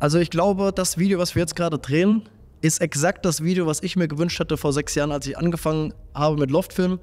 Also ich glaube, das Video, was wir jetzt gerade drehen, ist exakt das Video, was ich mir gewünscht hatte vor sechs Jahren, als ich angefangen habe mit Loftfilm.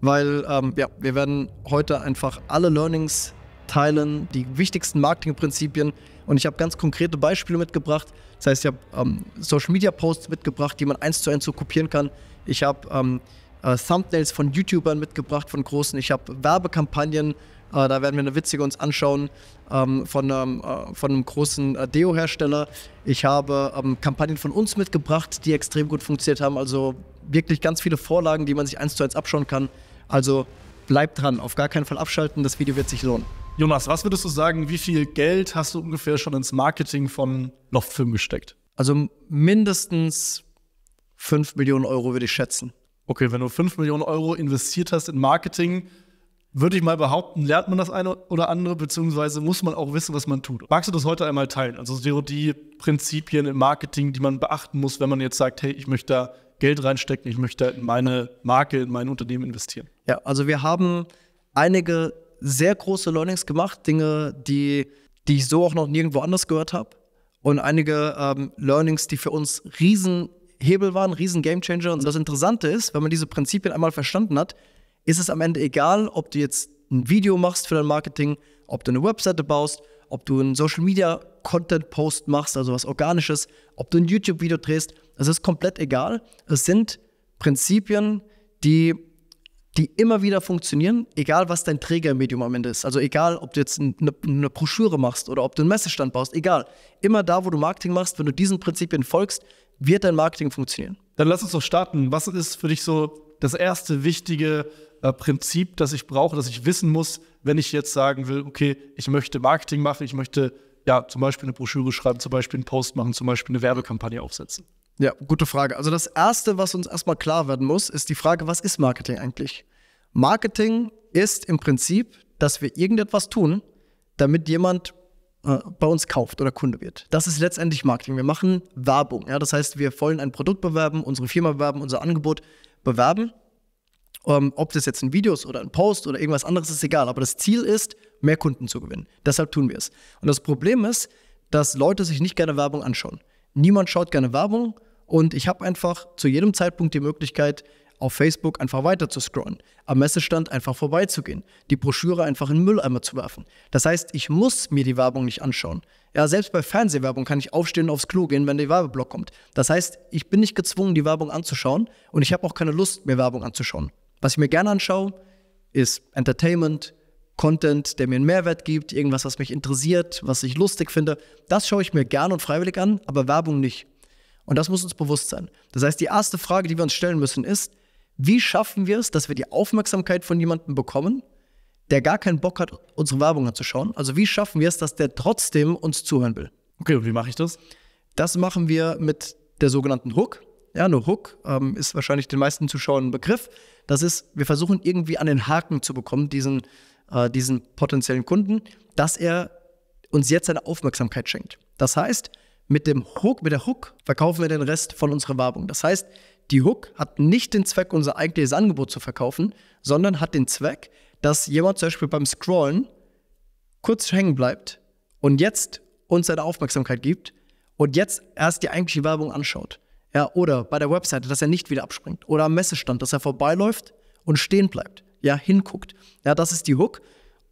Weil ähm, ja, wir werden heute einfach alle Learnings teilen, die wichtigsten Marketingprinzipien. Und ich habe ganz konkrete Beispiele mitgebracht. Das heißt, ich habe ähm, Social Media Posts mitgebracht, die man eins zu eins so kopieren kann. Ich habe ähm, äh, Thumbnails von YouTubern mitgebracht, von großen. Ich habe Werbekampagnen äh, da werden wir eine witzige uns anschauen ähm, von, ähm, äh, von einem großen äh, Deo-Hersteller. Ich habe ähm, Kampagnen von uns mitgebracht, die extrem gut funktioniert haben. Also wirklich ganz viele Vorlagen, die man sich eins zu eins abschauen kann. Also bleibt dran, auf gar keinen Fall abschalten, das Video wird sich lohnen. Jonas, was würdest du sagen, wie viel Geld hast du ungefähr schon ins Marketing von Loftfilm gesteckt? Also mindestens 5 Millionen Euro würde ich schätzen. Okay, wenn du 5 Millionen Euro investiert hast in Marketing, würde ich mal behaupten, lernt man das eine oder andere, beziehungsweise muss man auch wissen, was man tut. Magst du das heute einmal teilen? Also so die Prinzipien im Marketing, die man beachten muss, wenn man jetzt sagt, hey, ich möchte da Geld reinstecken, ich möchte in meine Marke, in mein Unternehmen investieren. Ja, also wir haben einige sehr große Learnings gemacht, Dinge, die, die ich so auch noch nirgendwo anders gehört habe. Und einige ähm, Learnings, die für uns Riesenhebel waren, riesen Gamechanger. Und das Interessante ist, wenn man diese Prinzipien einmal verstanden hat, ist es am Ende egal, ob du jetzt ein Video machst für dein Marketing, ob du eine Webseite baust, ob du einen Social Media Content Post machst, also was Organisches, ob du ein YouTube Video drehst. Es ist komplett egal. Es sind Prinzipien, die, die immer wieder funktionieren, egal was dein Trägermedium am Ende ist. Also egal, ob du jetzt eine, eine Broschüre machst oder ob du einen Messestand baust, egal. Immer da, wo du Marketing machst, wenn du diesen Prinzipien folgst, wird dein Marketing funktionieren. Dann lass uns doch starten. Was ist für dich so das erste wichtige äh, Prinzip, das ich brauche, das ich wissen muss, wenn ich jetzt sagen will, okay, ich möchte Marketing machen, ich möchte ja zum Beispiel eine Broschüre schreiben, zum Beispiel einen Post machen, zum Beispiel eine Werbekampagne aufsetzen? Ja, gute Frage. Also das Erste, was uns erstmal klar werden muss, ist die Frage, was ist Marketing eigentlich? Marketing ist im Prinzip, dass wir irgendetwas tun, damit jemand äh, bei uns kauft oder Kunde wird. Das ist letztendlich Marketing. Wir machen Werbung. Ja? Das heißt, wir wollen ein Produkt bewerben, unsere Firma bewerben, unser Angebot, bewerben. Um, ähm, ob das jetzt ein Video ist oder ein Post oder irgendwas anderes, ist egal. Aber das Ziel ist, mehr Kunden zu gewinnen. Deshalb tun wir es. Und das Problem ist, dass Leute sich nicht gerne Werbung anschauen. Niemand schaut gerne Werbung und ich habe einfach zu jedem Zeitpunkt die Möglichkeit, auf Facebook einfach weiter zu scrollen, am Messestand einfach vorbeizugehen, die Broschüre einfach in den Mülleimer zu werfen. Das heißt, ich muss mir die Werbung nicht anschauen. Ja, selbst bei Fernsehwerbung kann ich aufstehen und aufs Klo gehen, wenn der Werbeblock kommt. Das heißt, ich bin nicht gezwungen, die Werbung anzuschauen und ich habe auch keine Lust, mir Werbung anzuschauen. Was ich mir gerne anschaue, ist Entertainment, Content, der mir einen Mehrwert gibt, irgendwas, was mich interessiert, was ich lustig finde. Das schaue ich mir gern und freiwillig an, aber Werbung nicht. Und das muss uns bewusst sein. Das heißt, die erste Frage, die wir uns stellen müssen, ist, wie schaffen wir es, dass wir die Aufmerksamkeit von jemandem bekommen, der gar keinen Bock hat, unsere Werbung anzuschauen? Also wie schaffen wir es, dass der trotzdem uns zuhören will? Okay, und wie mache ich das? Das machen wir mit der sogenannten Hook. Ja, eine Hook ähm, ist wahrscheinlich den meisten Zuschauern ein Begriff. Das ist, wir versuchen irgendwie an den Haken zu bekommen, diesen, äh, diesen potenziellen Kunden, dass er uns jetzt seine Aufmerksamkeit schenkt. Das heißt, mit dem Hook, mit der Hook verkaufen wir den Rest von unserer Werbung. Das heißt, die Hook hat nicht den Zweck, unser eigentliches Angebot zu verkaufen, sondern hat den Zweck, dass jemand zum Beispiel beim Scrollen kurz hängen bleibt und jetzt uns seine Aufmerksamkeit gibt und jetzt erst die eigentliche Werbung anschaut. Ja, oder bei der Webseite, dass er nicht wieder abspringt. Oder am Messestand, dass er vorbeiläuft und stehen bleibt. Ja, hinguckt. Ja, das ist die Hook.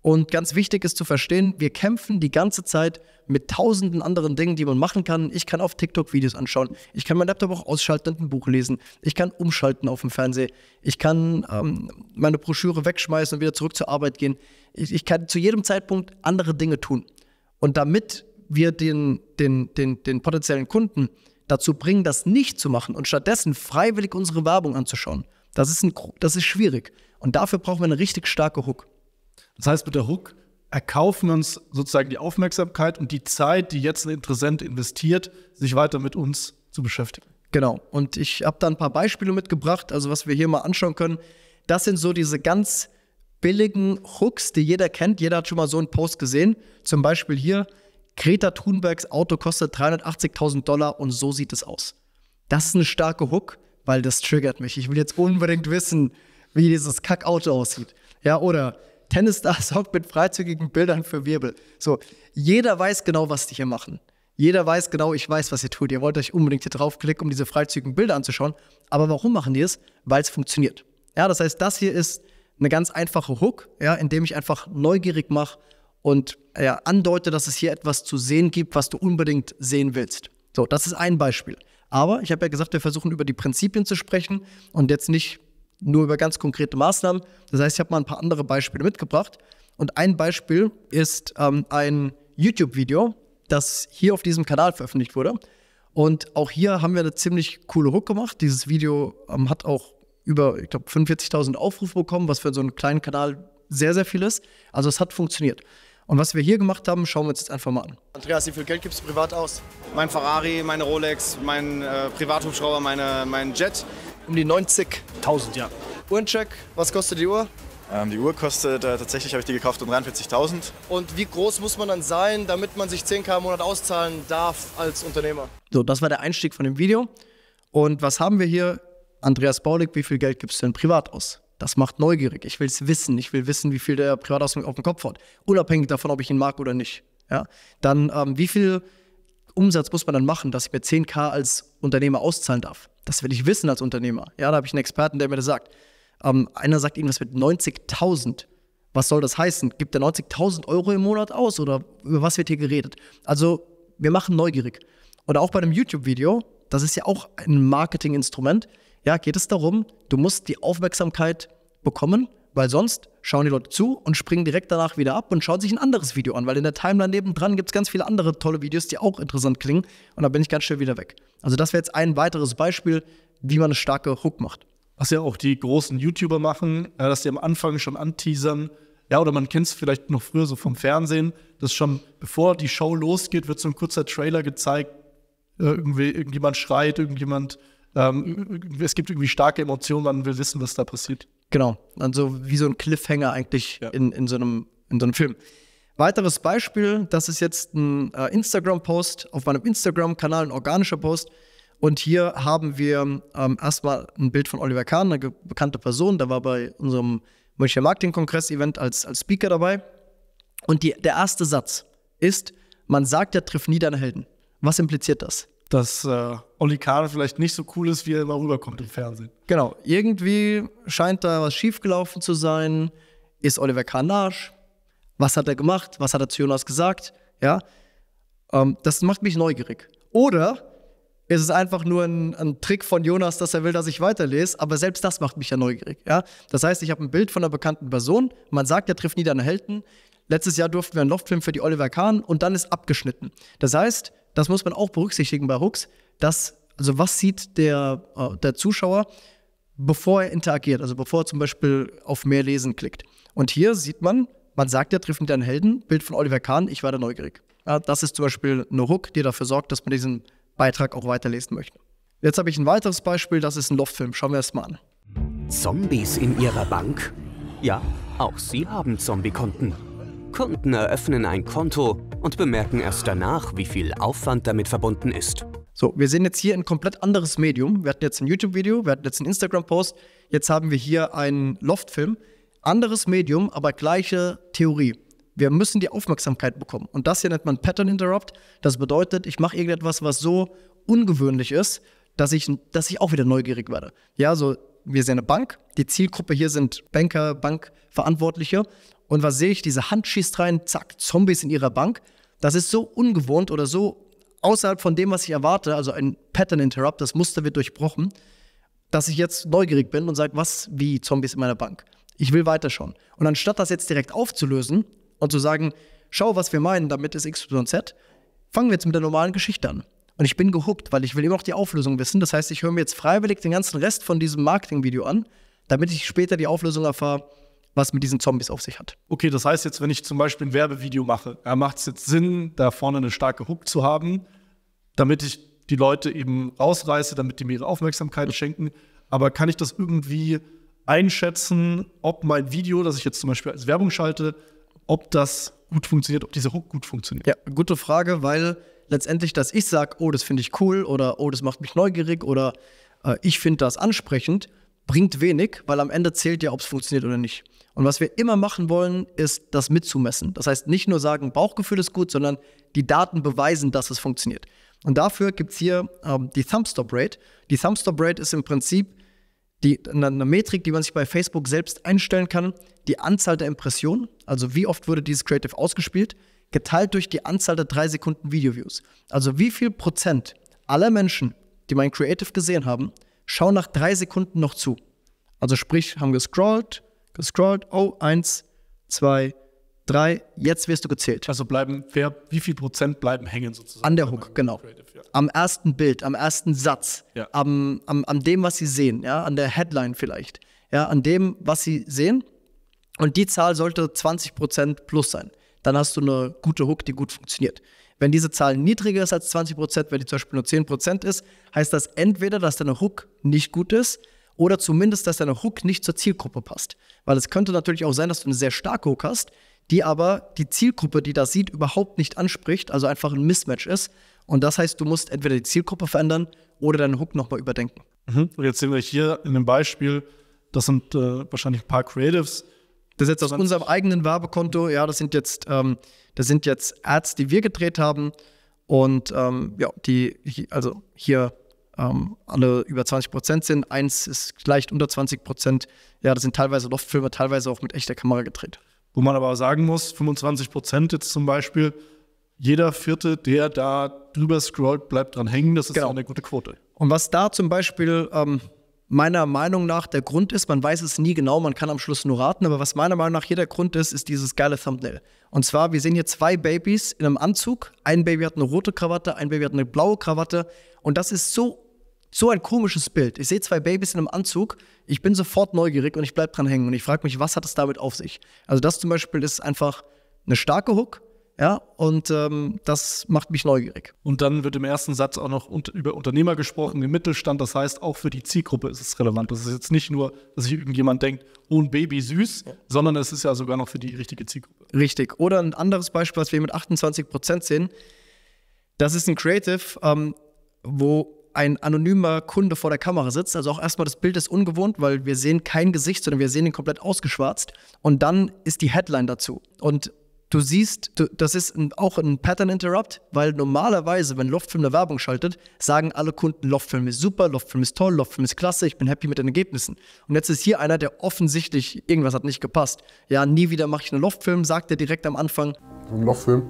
Und ganz wichtig ist zu verstehen, wir kämpfen die ganze Zeit mit tausenden anderen Dingen, die man machen kann. Ich kann auf TikTok Videos anschauen. Ich kann meinen Laptop auch ausschalten und ein Buch lesen. Ich kann umschalten auf dem Fernseher. Ich kann ähm, meine Broschüre wegschmeißen und wieder zurück zur Arbeit gehen. Ich, ich, kann zu jedem Zeitpunkt andere Dinge tun. Und damit wir den, den, den, den potenziellen Kunden dazu bringen, das nicht zu machen und stattdessen freiwillig unsere Werbung anzuschauen, das ist, ein, das ist schwierig. Und dafür brauchen wir eine richtig starke Hook. Das heißt, mit der Hook erkaufen wir uns sozusagen die Aufmerksamkeit und die Zeit, die jetzt ein Interessent investiert, sich weiter mit uns zu beschäftigen. Genau. Und ich habe da ein paar Beispiele mitgebracht, also was wir hier mal anschauen können. Das sind so diese ganz billigen Hooks, die jeder kennt. Jeder hat schon mal so einen Post gesehen. Zum Beispiel hier, Greta Thunbergs Auto kostet 380.000 Dollar und so sieht es aus. Das ist eine starke Hook, weil das triggert mich. Ich will jetzt unbedingt wissen, wie dieses Kackauto aussieht. Ja, oder Tennistar sorgt mit freizügigen Bildern für Wirbel. So, jeder weiß genau, was die hier machen. Jeder weiß genau, ich weiß, was ihr tut. Ihr wollt euch unbedingt hier draufklicken, um diese freizügigen Bilder anzuschauen. Aber warum machen die es? Weil es funktioniert. Ja, das heißt, das hier ist eine ganz einfache Hook, ja, indem ich einfach neugierig mache und ja, andeute, dass es hier etwas zu sehen gibt, was du unbedingt sehen willst. So, das ist ein Beispiel. Aber ich habe ja gesagt, wir versuchen über die Prinzipien zu sprechen und jetzt nicht nur über ganz konkrete Maßnahmen. Das heißt, ich habe mal ein paar andere Beispiele mitgebracht. Und ein Beispiel ist ähm, ein YouTube-Video, das hier auf diesem Kanal veröffentlicht wurde. Und auch hier haben wir eine ziemlich coole Ruck gemacht. Dieses Video ähm, hat auch über, ich glaube, 45.000 Aufrufe bekommen, was für so einen kleinen Kanal sehr, sehr viel ist. Also es hat funktioniert. Und was wir hier gemacht haben, schauen wir uns jetzt einfach mal an. Andreas, wie viel Geld gibst du privat aus? Mein Ferrari, meine Rolex, mein äh, Privathubschrauber, meine, mein Jet. Um die 90.000, ja. Uhrencheck, was kostet die Uhr? Ähm, die Uhr kostet, äh, tatsächlich habe ich die gekauft um 43.000. Und wie groß muss man dann sein, damit man sich 10k im Monat auszahlen darf als Unternehmer? So, das war der Einstieg von dem Video. Und was haben wir hier? Andreas Baulig, wie viel Geld gibst du denn privat aus? Das macht neugierig. Ich will es wissen. Ich will wissen, wie viel der privat aus auf dem Kopf hat. Unabhängig davon, ob ich ihn mag oder nicht. Ja? Dann, ähm, wie viel Umsatz muss man dann machen, dass ich mir 10k als Unternehmer auszahlen darf? Das will ich wissen als Unternehmer. Ja, da habe ich einen Experten, der mir das sagt. Ähm, einer sagt ihm, das wird 90.000. Was soll das heißen? Gibt er 90.000 Euro im Monat aus oder über was wird hier geredet? Also, wir machen neugierig. Oder auch bei einem YouTube-Video, das ist ja auch ein Marketing-Instrument. Ja, geht es darum, du musst die Aufmerksamkeit bekommen weil sonst schauen die Leute zu und springen direkt danach wieder ab und schauen sich ein anderes Video an, weil in der Timeline nebendran gibt es ganz viele andere tolle Videos, die auch interessant klingen und da bin ich ganz schnell wieder weg. Also das wäre jetzt ein weiteres Beispiel, wie man eine starke Hook macht. Was ja auch die großen YouTuber machen, äh, dass sie am Anfang schon anteasern, ja, oder man kennt es vielleicht noch früher so vom Fernsehen, dass schon bevor die Show losgeht, wird so ein kurzer Trailer gezeigt, äh, irgendwie, irgendjemand schreit, irgendjemand, ähm, es gibt irgendwie starke Emotionen, man will wissen, was da passiert. Genau. Also wie so ein Cliffhanger eigentlich ja. in, in, so einem, in so einem Film. Weiteres Beispiel, das ist jetzt ein äh, Instagram-Post auf meinem Instagram-Kanal, ein organischer Post. Und hier haben wir ähm, erstmal ein Bild von Oliver Kahn, eine bekannte Person, der war bei unserem Münchner Marketing-Kongress-Event als, als Speaker dabei. Und die, der erste Satz ist, man sagt, ja, triff nie deine Helden. Was impliziert das? dass äh, Olli Kahn vielleicht nicht so cool ist, wie er immer rüberkommt im Fernsehen. Genau, irgendwie scheint da was schiefgelaufen zu sein. Ist Oliver Kahn Arsch? Was hat er gemacht? Was hat er zu Jonas gesagt? Ja, ähm, das macht mich neugierig. Oder ist es einfach nur ein, ein, Trick von Jonas, dass er will, dass ich weiterlese, aber selbst das macht mich ja neugierig. Ja? Das heißt, ich habe ein Bild von einer bekannten Person, man sagt, er trifft nie deine Helden. Letztes Jahr durften wir einen Loftfilm für die Oliver Kahn und dann ist abgeschnitten. Das heißt, das muss man auch berücksichtigen bei Hooks, dass, also was sieht der, äh, der Zuschauer, bevor er interagiert, also bevor er zum Beispiel auf mehr lesen klickt. Und hier sieht man, man sagt ja, trifft mit einen Helden, Bild von Oliver Kahn, ich war da neugierig. Ja, das ist zum Beispiel eine Hook, die dafür sorgt, dass man diesen Beitrag auch weiterlesen möchte. Jetzt habe ich ein weiteres Beispiel, das ist ein Loftfilm. Schauen wir es mal an. Zombies in ihrer Bank? Ja, auch sie haben Zombie-Konten. Kunden eröffnen ein Konto und bemerken erst danach, wie viel Aufwand damit verbunden ist. So, wir sehen jetzt hier ein komplett anderes Medium. Wir hatten jetzt ein YouTube-Video, wir hatten jetzt einen Instagram-Post, jetzt haben wir hier einen Loftfilm. Anderes Medium, aber gleiche Theorie. Wir müssen die Aufmerksamkeit bekommen. Und das hier nennt man Pattern Interrupt. Das bedeutet, ich mache irgendetwas, was so ungewöhnlich ist, dass ich, dass ich auch wieder neugierig werde. Ja, so wir sehen eine Bank, die Zielgruppe hier sind Banker, Bankverantwortliche und was sehe ich? Diese Hand schießt rein, zack, Zombies in ihrer Bank. Das ist so ungewohnt oder so außerhalb von dem, was ich erwarte, also ein Pattern Interrupt, das Muster wird durchbrochen, dass ich jetzt neugierig bin und sage, was, wie Zombies in meiner Bank? Ich will weiterschauen. Und anstatt das jetzt direkt aufzulösen und zu sagen, schau, was wir meinen, damit ist X, Y Z, fangen wir jetzt mit der normalen Geschichte an. Und ich bin gehuckt, weil ich will immer noch die Auflösung wissen. Das heißt, ich höre mir jetzt freiwillig den ganzen Rest von diesem Marketing-Video an, damit ich später die Auflösung erfahre, was mit diesen Zombies auf sich hat. Okay, das heißt jetzt, wenn ich zum Beispiel ein Werbevideo mache, ja, macht es jetzt Sinn, da vorne eine starke Hook zu haben, damit ich die Leute eben rausreiße, damit die mir ihre Aufmerksamkeit schenken. Aber kann ich das irgendwie einschätzen, ob mein Video, das ich jetzt zum Beispiel als Werbung schalte, ob das gut funktioniert, ob dieser Hook gut funktioniert? Ja, gute Frage, weil letztendlich, dass ich sage, oh, das finde ich cool oder oh, das macht mich neugierig oder äh, ich finde das ansprechend, bringt wenig, weil am Ende zählt ja, ob es funktioniert oder nicht. Und was wir immer machen wollen, ist das mitzumessen. Das heißt, nicht nur sagen, Bauchgefühl ist gut, sondern die Daten beweisen, dass es funktioniert. Und dafür gibt es hier ähm, die Thumbstop Rate. Die Thumbstop Rate ist im Prinzip die, eine, eine Metrik, die man sich bei Facebook selbst einstellen kann, die Anzahl der Impressionen, also wie oft wurde dieses Creative ausgespielt, geteilt durch die Anzahl der drei Sekunden Video-Views. Also wie viel Prozent aller Menschen, die mein Creative gesehen haben, schau nach drei Sekunden noch zu. Also sprich, haben gescrollt, gescrollt, oh, eins, zwei, drei, jetzt wirst du gezählt. Also bleiben, wer, wie viel Prozent bleiben hängen sozusagen? An der Hook, genau. Creative, ja. Am ersten Bild, am ersten Satz, ja. am, am, an dem, was sie sehen, ja, an der Headline vielleicht, ja, an dem, was sie sehen. Und die Zahl sollte 20 Prozent plus sein. Dann hast du eine gute Hook, die gut funktioniert. Wenn diese Zahl niedriger ist als 20 Prozent, wenn die zum Beispiel nur 10 ist, heißt das entweder, dass deine Hook nicht gut ist oder zumindest, dass deine Hook nicht zur Zielgruppe passt. Weil es könnte natürlich auch sein, dass du eine sehr starke Hook hast, die aber die Zielgruppe, die das sieht, überhaupt nicht anspricht, also einfach ein Mismatch ist. Und das heißt, du musst entweder die Zielgruppe verändern oder deinen Hook nochmal überdenken. Mhm. Und jetzt sehen wir hier in dem Beispiel, das sind äh, wahrscheinlich ein paar Creatives, das ist jetzt aus 20. unserem eigenen Werbekonto. Ja, das sind jetzt, ähm, das sind jetzt Ads, die wir gedreht haben. Und ähm, ja, die, also hier ähm, alle über 20 Prozent sind. Eins ist leicht unter 20 Prozent. Ja, das sind teilweise Loftfilme, teilweise auch mit echter Kamera gedreht. Wo man aber sagen muss, 25 Prozent jetzt zum Beispiel, jeder Vierte, der da drüber scrollt, bleibt dran hängen. Das ist genau. eine gute Quote. Und was da zum Beispiel ähm, meiner Meinung nach der Grund ist, man weiß es nie genau, man kann am Schluss nur raten, aber was meiner Meinung nach jeder Grund ist, ist dieses geile Thumbnail. Und zwar, wir sehen hier zwei Babys in einem Anzug. Ein Baby hat eine rote Krawatte, ein Baby hat eine blaue Krawatte. Und das ist so, so ein komisches Bild. Ich sehe zwei Babys in einem Anzug, ich bin sofort neugierig und ich bleibe dran hängen. Und ich frage mich, was hat es damit auf sich? Also das zum Beispiel ist einfach eine starke Hook ja, und ähm, das macht mich neugierig. Und dann wird im ersten Satz auch noch unter, über Unternehmer gesprochen, im Mittelstand. Das heißt, auch für die Zielgruppe ist es relevant. Das ist jetzt nicht nur, dass sich irgendjemand denkt, oh, ein Baby süß, ja. sondern es ist ja sogar noch für die richtige Zielgruppe. Richtig. Oder ein anderes Beispiel, was wir mit 28 Prozent sehen. Das ist ein Creative, ähm, wo ein anonymer Kunde vor der Kamera sitzt. Also auch erstmal das Bild ist ungewohnt, weil wir sehen kein Gesicht, sondern wir sehen ihn komplett ausgeschwarzt. Und dann ist die Headline dazu. Und Du siehst, du, das ist ein, auch ein Pattern Interrupt, weil normalerweise, wenn Loftfilm eine Werbung schaltet, sagen alle Kunden, Loftfilm ist super, Loftfilm ist toll, Loftfilm ist klasse, ich bin happy mit den Ergebnissen. Und jetzt ist hier einer, der offensichtlich irgendwas hat nicht gepasst. Ja, nie wieder mache ich einen Loftfilm, sagt er direkt am Anfang. Ein Loftfilm,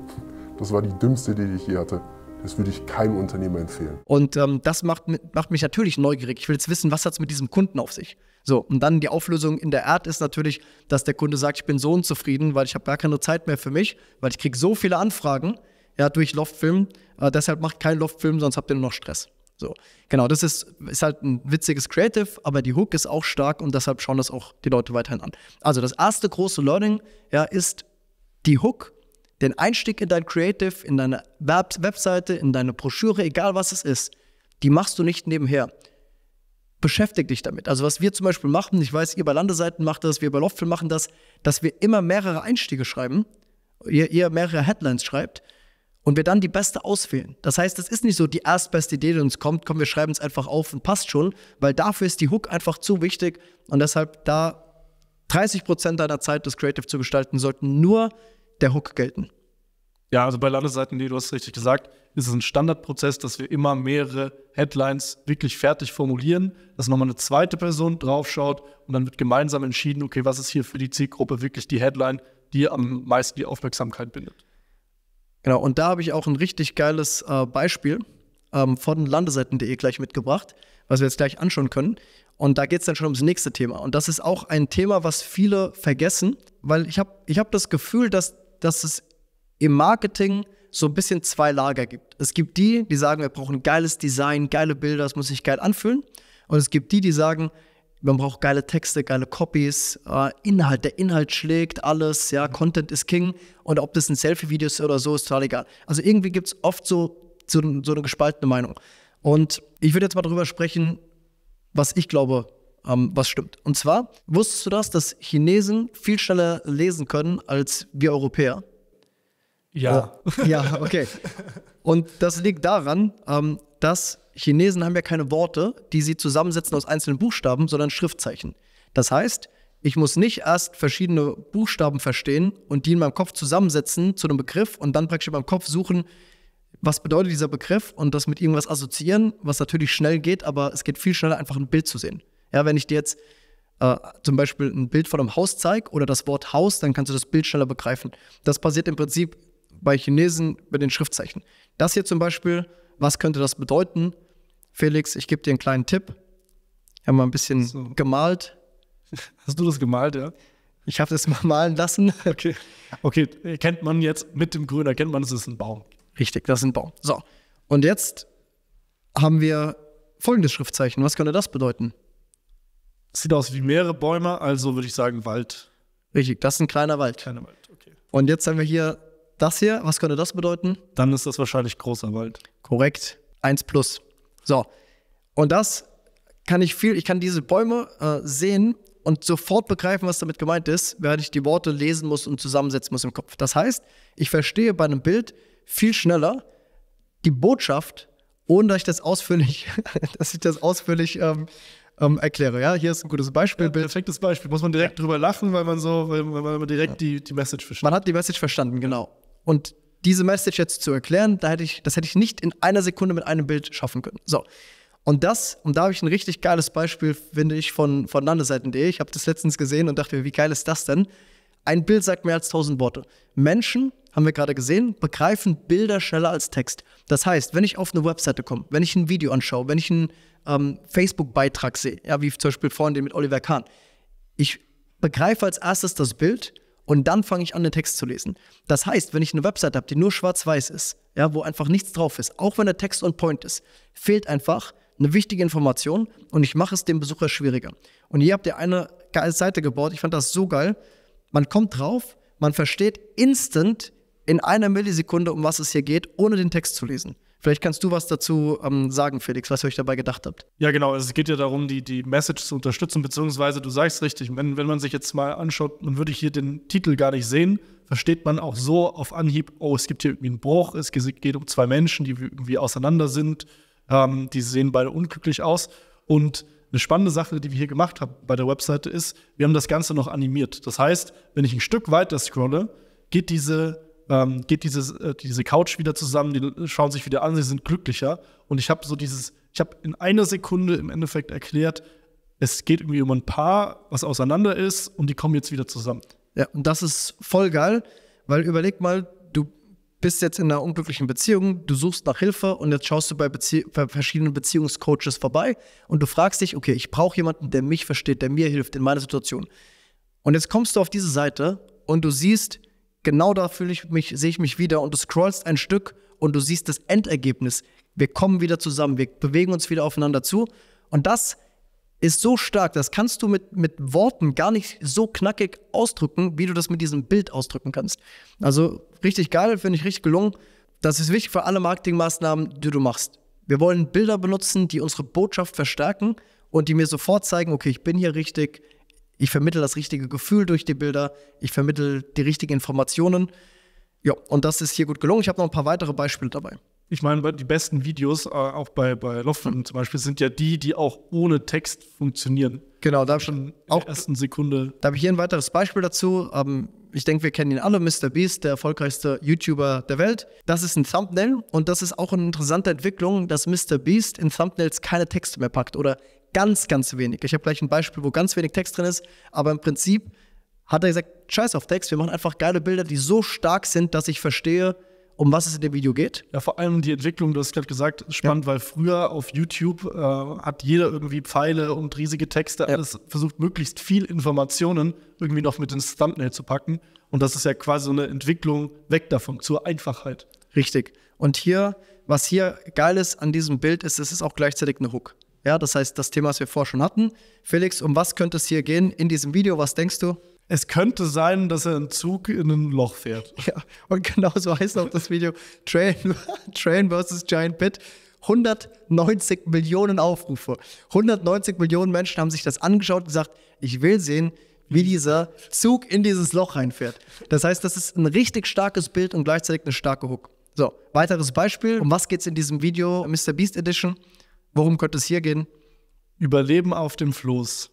das war die dümmste Idee, die ich je hatte. Das würde ich keinem Unternehmer empfehlen. Und ähm, das macht, macht mich natürlich neugierig. Ich will jetzt wissen, was hat es mit diesem Kunden auf sich? So, und dann die Auflösung in der Art ist natürlich, dass der Kunde sagt, ich bin so unzufrieden, weil ich habe gar keine Zeit mehr für mich, weil ich kriege so viele Anfragen ja, durch Loftfilm. Äh, deshalb macht kein Loftfilm, sonst habt ihr nur noch Stress. So, genau, das ist, ist halt ein witziges Creative, aber die Hook ist auch stark und deshalb schauen das auch die Leute weiterhin an. Also das erste große Learning ja, ist die Hook, den Einstieg in dein Creative, in deine Webseite, in deine Broschüre, egal was es ist, die machst du nicht nebenher beschäftige dich damit. Also was wir zum Beispiel machen, ich weiß, ihr bei Landeseiten macht das, wir bei Loftfilm machen das, dass wir immer mehrere Einstiege schreiben, ihr, ihr mehrere Headlines schreibt und wir dann die beste auswählen. Das heißt, es ist nicht so die erstbeste Idee, die uns kommt, komm, wir schreiben es einfach auf und passt schon, weil dafür ist die Hook einfach zu wichtig und deshalb da 30% deiner Zeit das Creative zu gestalten, sollten nur der Hook gelten. Ja, also bei Landesseiten, die du hast richtig gesagt, ist es ein Standardprozess, dass wir immer mehrere Headlines wirklich fertig formulieren, dass nochmal eine zweite Person draufschaut und dann wird gemeinsam entschieden, okay, was ist hier für die Zielgruppe wirklich die Headline, die am meisten die Aufmerksamkeit bindet. Genau, und da habe ich auch ein richtig geiles äh, Beispiel ähm, von landeseiten.de gleich mitgebracht, was wir jetzt gleich anschauen können. Und da geht es dann schon ums nächste Thema. Und das ist auch ein Thema, was viele vergessen, weil ich habe ich hab das Gefühl, dass, dass es im Marketing so ein bisschen zwei Lager gibt. Es gibt die, die sagen, wir brauchen geiles Design, geile Bilder, das muss sich geil anfühlen. Und es gibt die, die sagen, man braucht geile Texte, geile Copies, äh, Inhalt, der Inhalt schlägt alles, ja, mhm. Content ist King und ob das ein Selfie-Video ist oder so, ist total egal. Also irgendwie gibt es oft so, so, so, eine gespaltene Meinung. Und ich würde jetzt mal darüber sprechen, was ich glaube, ähm, was stimmt. Und zwar, wusstest du das, dass Chinesen viel schneller lesen können als wir Europäer? Ja. Oh, ja, okay. Und das liegt daran, ähm, dass Chinesen haben ja keine Worte, die sie zusammensetzen aus einzelnen Buchstaben, sondern Schriftzeichen. Das heißt, ich muss nicht erst verschiedene Buchstaben verstehen und die in meinem Kopf zusammensetzen zu einem Begriff und dann praktisch in meinem Kopf suchen, was bedeutet dieser Begriff und das mit irgendwas assoziieren, was natürlich schnell geht, aber es geht viel schneller, einfach ein Bild zu sehen. Ja, wenn ich dir jetzt äh, zum Beispiel ein Bild von einem Haus zeige oder das Wort Haus, dann kannst du das Bild schneller begreifen. Das passiert im Prinzip bei Chinesen mit den Schriftzeichen. Das hier zum Beispiel, was könnte das bedeuten? Felix, ich gebe dir einen kleinen Tipp. Ich habe mal ein bisschen so. gemalt. Hast du das gemalt, ja? Ich habe das mal malen lassen. Okay. okay, erkennt man jetzt mit dem Grün, erkennt man, es ist ein Baum. Richtig, das ist ein Baum. So, und jetzt haben wir folgendes Schriftzeichen. Was könnte das bedeuten? Sieht aus wie mehrere Bäume, also würde ich sagen Wald. Richtig, das ist ein kleiner Wald. Kleiner Wald, okay. Und jetzt haben wir hier das hier, was könnte das bedeuten? Dann ist das wahrscheinlich großer Wald. Korrekt. 1 plus. So. Und das kann ich viel, ich kann diese Bäume äh, sehen und sofort begreifen, was damit gemeint ist, während ich die Worte lesen muss und zusammensetzen muss im Kopf. Das heißt, ich verstehe bei einem Bild viel schneller die Botschaft, ohne dass ich das ausführlich, dass ich das ausführlich ähm, ähm, erkläre. Ja, hier ist ein gutes Beispiel. Ja, perfektes Beispiel. Muss man direkt ja. drüber lachen, weil man so, weil, man direkt ja. die, die Message versteht. Man hat die Message verstanden, genau. Und diese Message jetzt zu erklären, da hätte ich, das hätte ich nicht in einer Sekunde mit einem Bild schaffen können. So. Und das, und da habe ich ein richtig geiles Beispiel, finde ich, von, von Landesseiten.de. Ich habe das letztens gesehen und dachte mir, wie geil ist das denn? Ein Bild sagt mehr als tausend Worte. Menschen, haben wir gerade gesehen, begreifen Bilder schneller als Text. Das heißt, wenn ich auf eine Webseite komme, wenn ich ein Video anschaue, wenn ich einen ähm, Facebook-Beitrag sehe, ja, wie zum Beispiel vorhin den mit Oliver Kahn, ich begreife als erstes das Bild und dann fange ich an, den Text zu lesen. Das heißt, wenn ich eine Website habe, die nur schwarz-weiß ist, ja, wo einfach nichts drauf ist, auch wenn der Text on point ist, fehlt einfach eine wichtige Information und ich mache es dem Besucher schwieriger. Und hier habt ihr eine geile Seite gebaut, ich fand das so geil. Man kommt drauf, man versteht instant in einer Millisekunde, um was es hier geht, ohne den Text zu lesen. Vielleicht kannst du was dazu ähm, sagen, Felix, was ihr euch dabei gedacht habt. Ja, genau. Also es geht ja darum, die, die Message zu unterstützen, beziehungsweise du sagst richtig, wenn, wenn man sich jetzt mal anschaut, dann würde ich hier den Titel gar nicht sehen, versteht man auch so auf Anhieb, oh, es gibt hier irgendwie einen Bruch, es geht um zwei Menschen, die irgendwie auseinander sind, ähm, die sehen beide unglücklich aus. Und eine spannende Sache, die wir hier gemacht haben bei der Webseite ist, wir haben das Ganze noch animiert. Das heißt, wenn ich ein Stück weiter scrolle, geht diese ähm, geht dieses, äh, diese Couch wieder zusammen, die schauen sich wieder an, sie sind glücklicher. Und ich habe so dieses, ich habe in einer Sekunde im Endeffekt erklärt, es geht irgendwie um ein Paar, was auseinander ist und die kommen jetzt wieder zusammen. Ja, und das ist voll geil, weil überleg mal, du bist jetzt in einer unglücklichen Beziehung, du suchst nach Hilfe und jetzt schaust du bei, Bezie bei verschiedenen Beziehungscoaches vorbei und du fragst dich, okay, ich brauche jemanden, der mich versteht, der mir hilft in meiner Situation. Und jetzt kommst du auf diese Seite und du siehst, genau da fühle ich mich, sehe ich mich wieder und du scrollst ein Stück und du siehst das Endergebnis. Wir kommen wieder zusammen, wir bewegen uns wieder aufeinander zu. Und das ist so stark, das kannst du mit, mit Worten gar nicht so knackig ausdrücken, wie du das mit diesem Bild ausdrücken kannst. Also richtig geil, finde ich richtig gelungen. Das ist wichtig für alle Marketingmaßnahmen, die du machst. Wir wollen Bilder benutzen, die unsere Botschaft verstärken und die mir sofort zeigen, okay, ich bin hier richtig, ich vermittel das richtige Gefühl durch die Bilder, ich vermittel die richtigen Informationen. Ja, und das ist hier gut gelungen. Ich habe noch ein paar weitere Beispiele dabei. Ich meine, die besten Videos, äh, auch bei, bei Loftman zum Beispiel, sind ja die, die auch ohne Text funktionieren. Genau, da habe ich schon auch. In der ersten Sekunde. Da habe ich hier ein weiteres Beispiel dazu. Ähm, ich denke, wir kennen ihn alle, Mr. Beast, der erfolgreichste YouTuber der Welt. Das ist ein Thumbnail und das ist auch eine interessante Entwicklung, dass Mr. Beast in Thumbnails keine Texte mehr packt oder ganz, ganz wenig. Ich habe gleich ein Beispiel, wo ganz wenig Text drin ist, aber im Prinzip hat er gesagt, scheiß auf Text, wir machen einfach geile Bilder, die so stark sind, dass ich verstehe, um was es in dem Video geht. Ja, vor allem die Entwicklung, du hast gerade gesagt, spannend, ja. weil früher auf YouTube äh, hat jeder irgendwie Pfeile und riesige Texte, ja. alles versucht, möglichst viel Informationen irgendwie noch mit ins Thumbnail zu packen. Und das ist ja quasi so eine Entwicklung weg davon, zur Einfachheit. Richtig. Und hier, was hier geil ist an diesem Bild, ist, es ist auch gleichzeitig eine Hook. Ja, das heißt, das Thema, was wir vorher schon hatten. Felix, um was könnte es hier gehen in diesem Video? Was denkst du? Es könnte sein, dass er einen Zug in ein Loch fährt. Ja, und genau so heißt auch das Video Train, Train vs. Giant Pit. 190 Millionen Aufrufe. 190 Millionen Menschen haben sich das angeschaut und gesagt, ich will sehen, wie dieser Zug in dieses Loch reinfährt. Das heißt, das ist ein richtig starkes Bild und gleichzeitig eine starke Hook. So, weiteres Beispiel. Um was geht es in diesem Video? Mr. Beast Edition. Worum könnte es hier gehen? Überleben auf dem Floß.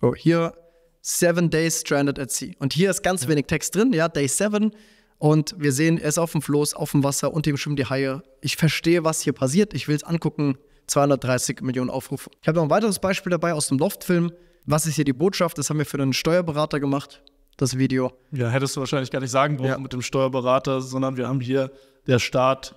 Oh, hier Seven Days Stranded at Sea. Und hier ist ganz ja. wenig Text drin, ja, Day Seven. Und wir sehen, er ist auf dem Floß, auf dem Wasser, unter ihm schwimmen die Haie. Ich verstehe, was hier passiert. Ich will es angucken. 230 Millionen Aufrufe. Ich habe noch ein weiteres Beispiel dabei aus dem Loft-Film. Was ist hier die Botschaft? Das haben wir für einen Steuerberater gemacht, das Video. Ja, hättest du wahrscheinlich gar nicht sagen brauchen ja. mit dem Steuerberater, sondern wir haben hier, der Staat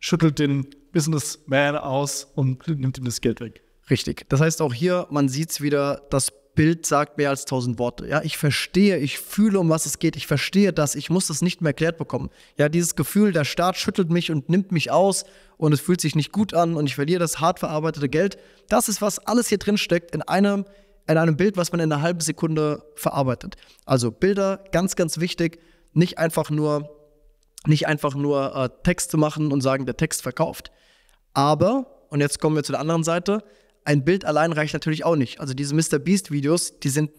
schüttelt den Businessman aus und nimmt ihm das Geld weg. Richtig. Das heißt auch hier, man sieht es wieder, das Bild sagt mehr als tausend Worte. Ja, ich verstehe, ich fühle, um was es geht. Ich verstehe das. Ich muss das nicht mehr erklärt bekommen. Ja, dieses Gefühl, der Staat schüttelt mich und nimmt mich aus und es fühlt sich nicht gut an und ich verliere das hart verarbeitete Geld. Das ist, was alles hier drin steckt in einem, in einem Bild, was man in einer halben Sekunde verarbeitet. Also Bilder, ganz, ganz wichtig. Nicht einfach nur nicht einfach nur äh, Texte machen und sagen, der Text verkauft. Aber, und jetzt kommen wir zu der anderen Seite, ein Bild allein reicht natürlich auch nicht. Also diese Mr. Beast Videos, die sind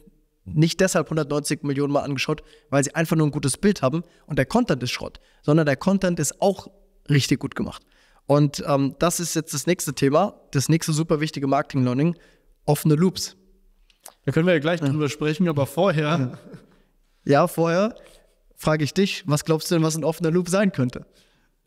nicht deshalb 190 Millionen Mal angeschaut, weil sie einfach nur ein gutes Bild haben und der Content ist Schrott, sondern der Content ist auch richtig gut gemacht. Und ähm, das ist jetzt das nächste Thema, das nächste super wichtige Marketing-Learning, offene Loops. Da können wir ja gleich ja. drüber sprechen, aber vorher. Ja, vorher frage ich dich, was glaubst du denn, was ein offener Loop sein könnte?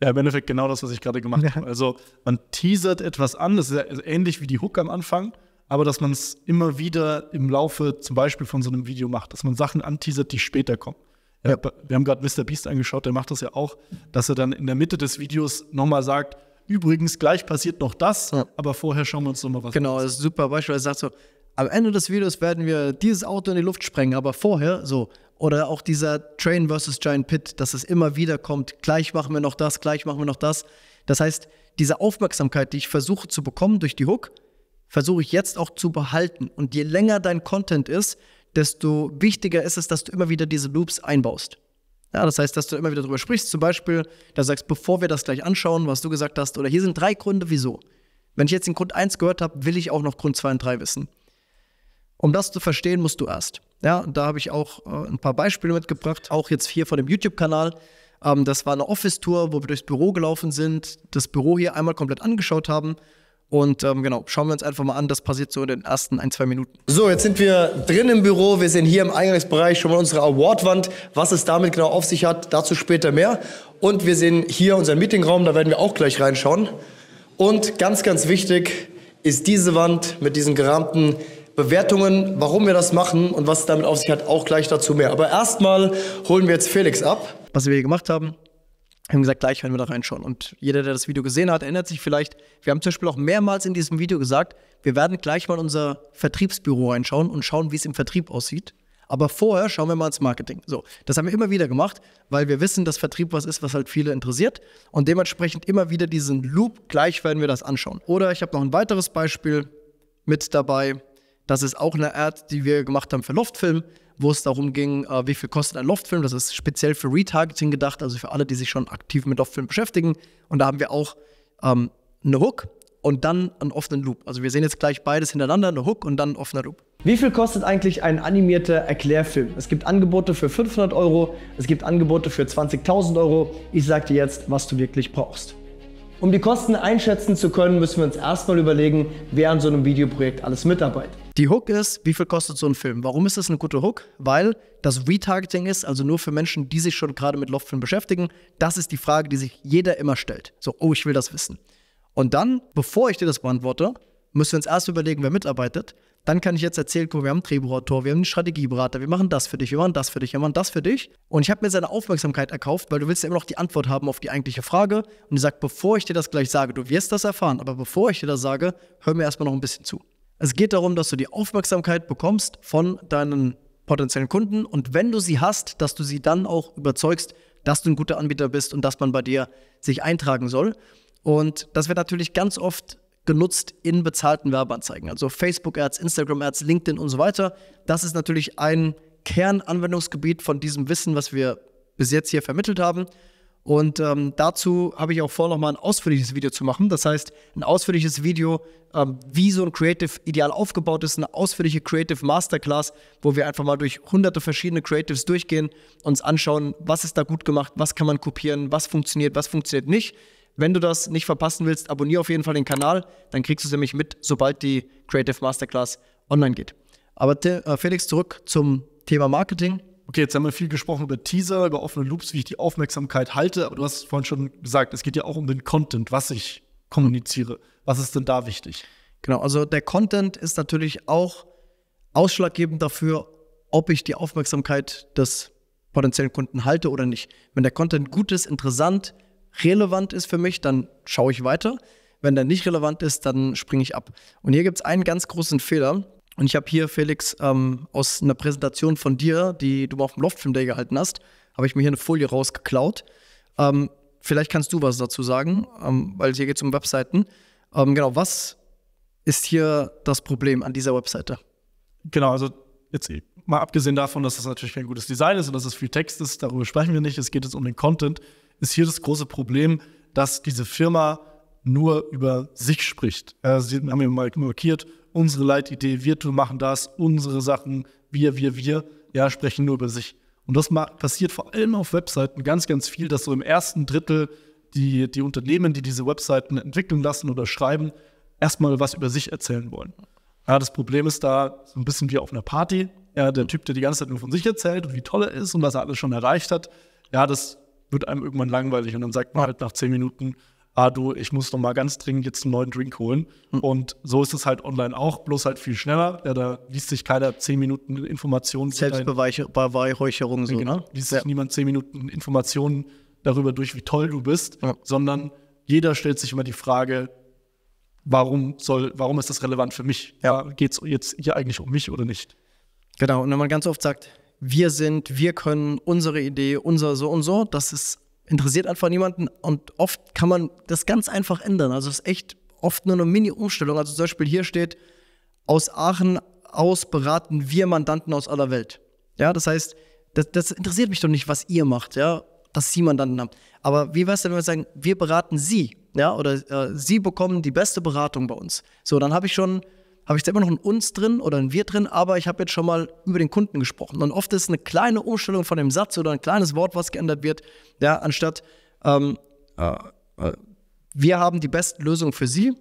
Ja, im Endeffekt genau das, was ich gerade gemacht ja. habe. Also man teasert etwas an, das ist ja also ähnlich wie die Hook am Anfang, aber dass man es immer wieder im Laufe zum Beispiel von so einem Video macht, dass man Sachen anteasert, die später kommen. Ja. Wir haben gerade Mr. Beast angeschaut, der macht das ja auch, dass er dann in der Mitte des Videos nochmal sagt, übrigens, gleich passiert noch das, ja. aber vorher schauen wir uns nochmal was genau, an. Genau, das ist ein super Beispiel. Er sagt so, am Ende des Videos werden wir dieses Auto in die Luft sprengen, aber vorher so, oder auch dieser Train versus Giant Pit, dass es immer wieder kommt, gleich machen wir noch das, gleich machen wir noch das. Das heißt, diese Aufmerksamkeit, die ich versuche zu bekommen durch die Hook, versuche ich jetzt auch zu behalten. Und je länger dein Content ist, desto wichtiger ist es, dass du immer wieder diese Loops einbaust. Ja, das heißt, dass du immer wieder darüber sprichst, zum Beispiel, dass du sagst, bevor wir das gleich anschauen, was du gesagt hast, oder hier sind drei Gründe, wieso. Wenn ich jetzt den Grund 1 gehört habe, will ich auch noch Grund 2 und 3 wissen. Um das zu verstehen, musst du erst ja, und da habe ich auch äh, ein paar Beispiele mitgebracht, auch jetzt hier von dem YouTube-Kanal. Ähm, das war eine Office-Tour, wo wir durchs Büro gelaufen sind, das Büro hier einmal komplett angeschaut haben. Und ähm, genau, schauen wir uns einfach mal an, das passiert so in den ersten ein, zwei Minuten. So, jetzt sind wir drin im Büro, wir sehen hier im Eingangsbereich schon mal unsere Awardwand, was es damit genau auf sich hat, dazu später mehr. Und wir sehen hier unseren Meetingraum, da werden wir auch gleich reinschauen. Und ganz, ganz wichtig ist diese Wand mit diesen gerahmten Bewertungen, warum wir das machen und was es damit auf sich hat, auch gleich dazu mehr. Aber erstmal holen wir jetzt Felix ab. Was wir hier gemacht haben, haben gesagt, gleich werden wir da reinschauen. Und jeder, der das Video gesehen hat, erinnert sich vielleicht, wir haben zum Beispiel auch mehrmals in diesem Video gesagt, wir werden gleich mal unser Vertriebsbüro reinschauen und schauen, wie es im Vertrieb aussieht. Aber vorher schauen wir mal ins Marketing. So, das haben wir immer wieder gemacht, weil wir wissen, dass Vertrieb was ist, was halt viele interessiert. Und dementsprechend immer wieder diesen Loop, gleich werden wir das anschauen. Oder ich habe noch ein weiteres Beispiel mit dabei. Das ist auch eine Art, die wir gemacht haben für Loftfilm, wo es darum ging, äh, wie viel kostet ein Loftfilm. Das ist speziell für Retargeting gedacht, also für alle, die sich schon aktiv mit Loftfilm beschäftigen. Und da haben wir auch ähm, eine Hook und dann einen offenen Loop. Also wir sehen jetzt gleich beides hintereinander, eine Hook und dann ein offener Loop. Wie viel kostet eigentlich ein animierter Erklärfilm? Es gibt Angebote für 500 Euro, es gibt Angebote für 20.000 Euro. Ich sag dir jetzt, was du wirklich brauchst. Um die Kosten einschätzen zu können, müssen wir uns erstmal überlegen, wer an so einem Videoprojekt alles mitarbeitet. Die Hook ist, wie viel kostet so ein Film? Warum ist das eine gute Hook? Weil das Retargeting ist, also nur für Menschen, die sich schon gerade mit Loftfilm beschäftigen. Das ist die Frage, die sich jeder immer stellt. So, oh, ich will das wissen. Und dann, bevor ich dir das beantworte, müssen wir uns erst überlegen, wer mitarbeitet. Dann kann ich jetzt erzählen, guck, wir haben einen Drehbuchautor, wir haben einen Strategieberater, wir machen das für dich, wir machen das für dich, wir machen das für dich. Und ich habe mir seine Aufmerksamkeit erkauft, weil du willst ja immer noch die Antwort haben auf die eigentliche Frage. Und ich sage, bevor ich dir das gleich sage, du wirst das erfahren, aber bevor ich dir das sage, hör mir erstmal noch ein bisschen zu. Es geht darum, dass du die Aufmerksamkeit bekommst von deinen potenziellen Kunden und wenn du sie hast, dass du sie dann auch überzeugst, dass du ein guter Anbieter bist und dass man bei dir sich eintragen soll. Und das wird natürlich ganz oft genutzt in bezahlten Werbeanzeigen, also Facebook-Ads, Instagram-Ads, LinkedIn und so weiter. Das ist natürlich ein Kernanwendungsgebiet von diesem Wissen, was wir bis jetzt hier vermittelt haben. Und ähm, dazu habe ich auch vor, nochmal ein ausführliches Video zu machen. Das heißt, ein ausführliches Video, ähm, wie so ein Creative ideal aufgebaut ist, eine ausführliche Creative Masterclass, wo wir einfach mal durch hunderte verschiedene Creatives durchgehen, uns anschauen, was ist da gut gemacht, was kann man kopieren, was funktioniert, was funktioniert nicht. Wenn du das nicht verpassen willst, abonniere auf jeden Fall den Kanal, dann kriegst du es nämlich mit, sobald die Creative Masterclass online geht. Aber äh, Felix, zurück zum Thema Marketing okay, jetzt haben wir viel gesprochen über Teaser, über offene Loops, wie ich die Aufmerksamkeit halte, aber du hast vorhin schon gesagt, es geht ja auch um den Content, was ich kommuniziere. Was ist denn da wichtig? Genau, also der Content ist natürlich auch ausschlaggebend dafür, ob ich die Aufmerksamkeit des potenziellen Kunden halte oder nicht. Wenn der Content gut ist, interessant, relevant ist für mich, dann schaue ich weiter. Wenn der nicht relevant ist, dann springe ich ab. Und hier gibt es einen ganz großen Fehler, und ich habe hier, Felix, ähm, aus einer Präsentation von dir, die du mal auf dem Loftfilm Day gehalten hast, habe ich mir hier eine Folie rausgeklaut. Ähm, vielleicht kannst du was dazu sagen, ähm, weil hier geht es um Webseiten. Ähm, genau, was ist hier das Problem an dieser Webseite? Genau, also jetzt eh, mal abgesehen davon, dass das natürlich kein gutes Design ist und dass es viel Text ist, darüber sprechen wir nicht, es geht jetzt um den Content, ist hier das große Problem, dass diese Firma nur über sich spricht. Äh, sie haben mir markiert, unsere Leitidee, wir machen das, unsere Sachen, wir, wir, wir, ja, sprechen nur über sich. Und das passiert vor allem auf Webseiten ganz, ganz viel, dass so im ersten Drittel die, die Unternehmen, die diese Webseiten entwickeln lassen oder schreiben, erstmal was über sich erzählen wollen. Ja, das Problem ist da so ein bisschen wie auf einer Party. Ja, der Typ, der die ganze Zeit nur von sich erzählt und wie toll er ist und was er alles schon erreicht hat, ja, das wird einem irgendwann langweilig und dann sagt man halt nach zehn Minuten, ah du, ich muss noch mal ganz dringend jetzt einen neuen Drink holen. Mhm. Und so ist es halt online auch, bloß halt viel schneller. Ja, da liest sich keiner zehn Minuten Informationen. Selbstbeweihräucherung so. Genau, liest ja. sich niemand zehn Minuten Informationen darüber durch, wie toll du bist, ja. sondern jeder stellt sich immer die Frage, warum soll, warum ist das relevant für mich? Ja. Geht es jetzt hier eigentlich um mich oder nicht? Genau, und wenn man ganz oft sagt, wir sind, wir können, unsere Idee, unser so und so, das ist interessiert einfach niemanden und oft kann man das ganz einfach ändern. Also es ist echt oft nur eine Mini-Umstellung. Also zum Beispiel hier steht, aus Aachen aus beraten wir Mandanten aus aller Welt. Ja, das heißt, das, das interessiert mich doch nicht, was ihr macht, ja, dass Sie Mandanten haben. Aber wie wäre es denn, wenn wir sagen, wir beraten Sie, ja, oder äh, Sie bekommen die beste Beratung bei uns. So, dann habe ich schon habe ich da immer noch ein uns drin oder ein wir drin, aber ich habe jetzt schon mal über den Kunden gesprochen. Und oft ist eine kleine Umstellung von dem Satz oder ein kleines Wort, was geändert wird, ja, anstatt ähm, äh, äh, wir haben die besten Lösungen für Sie,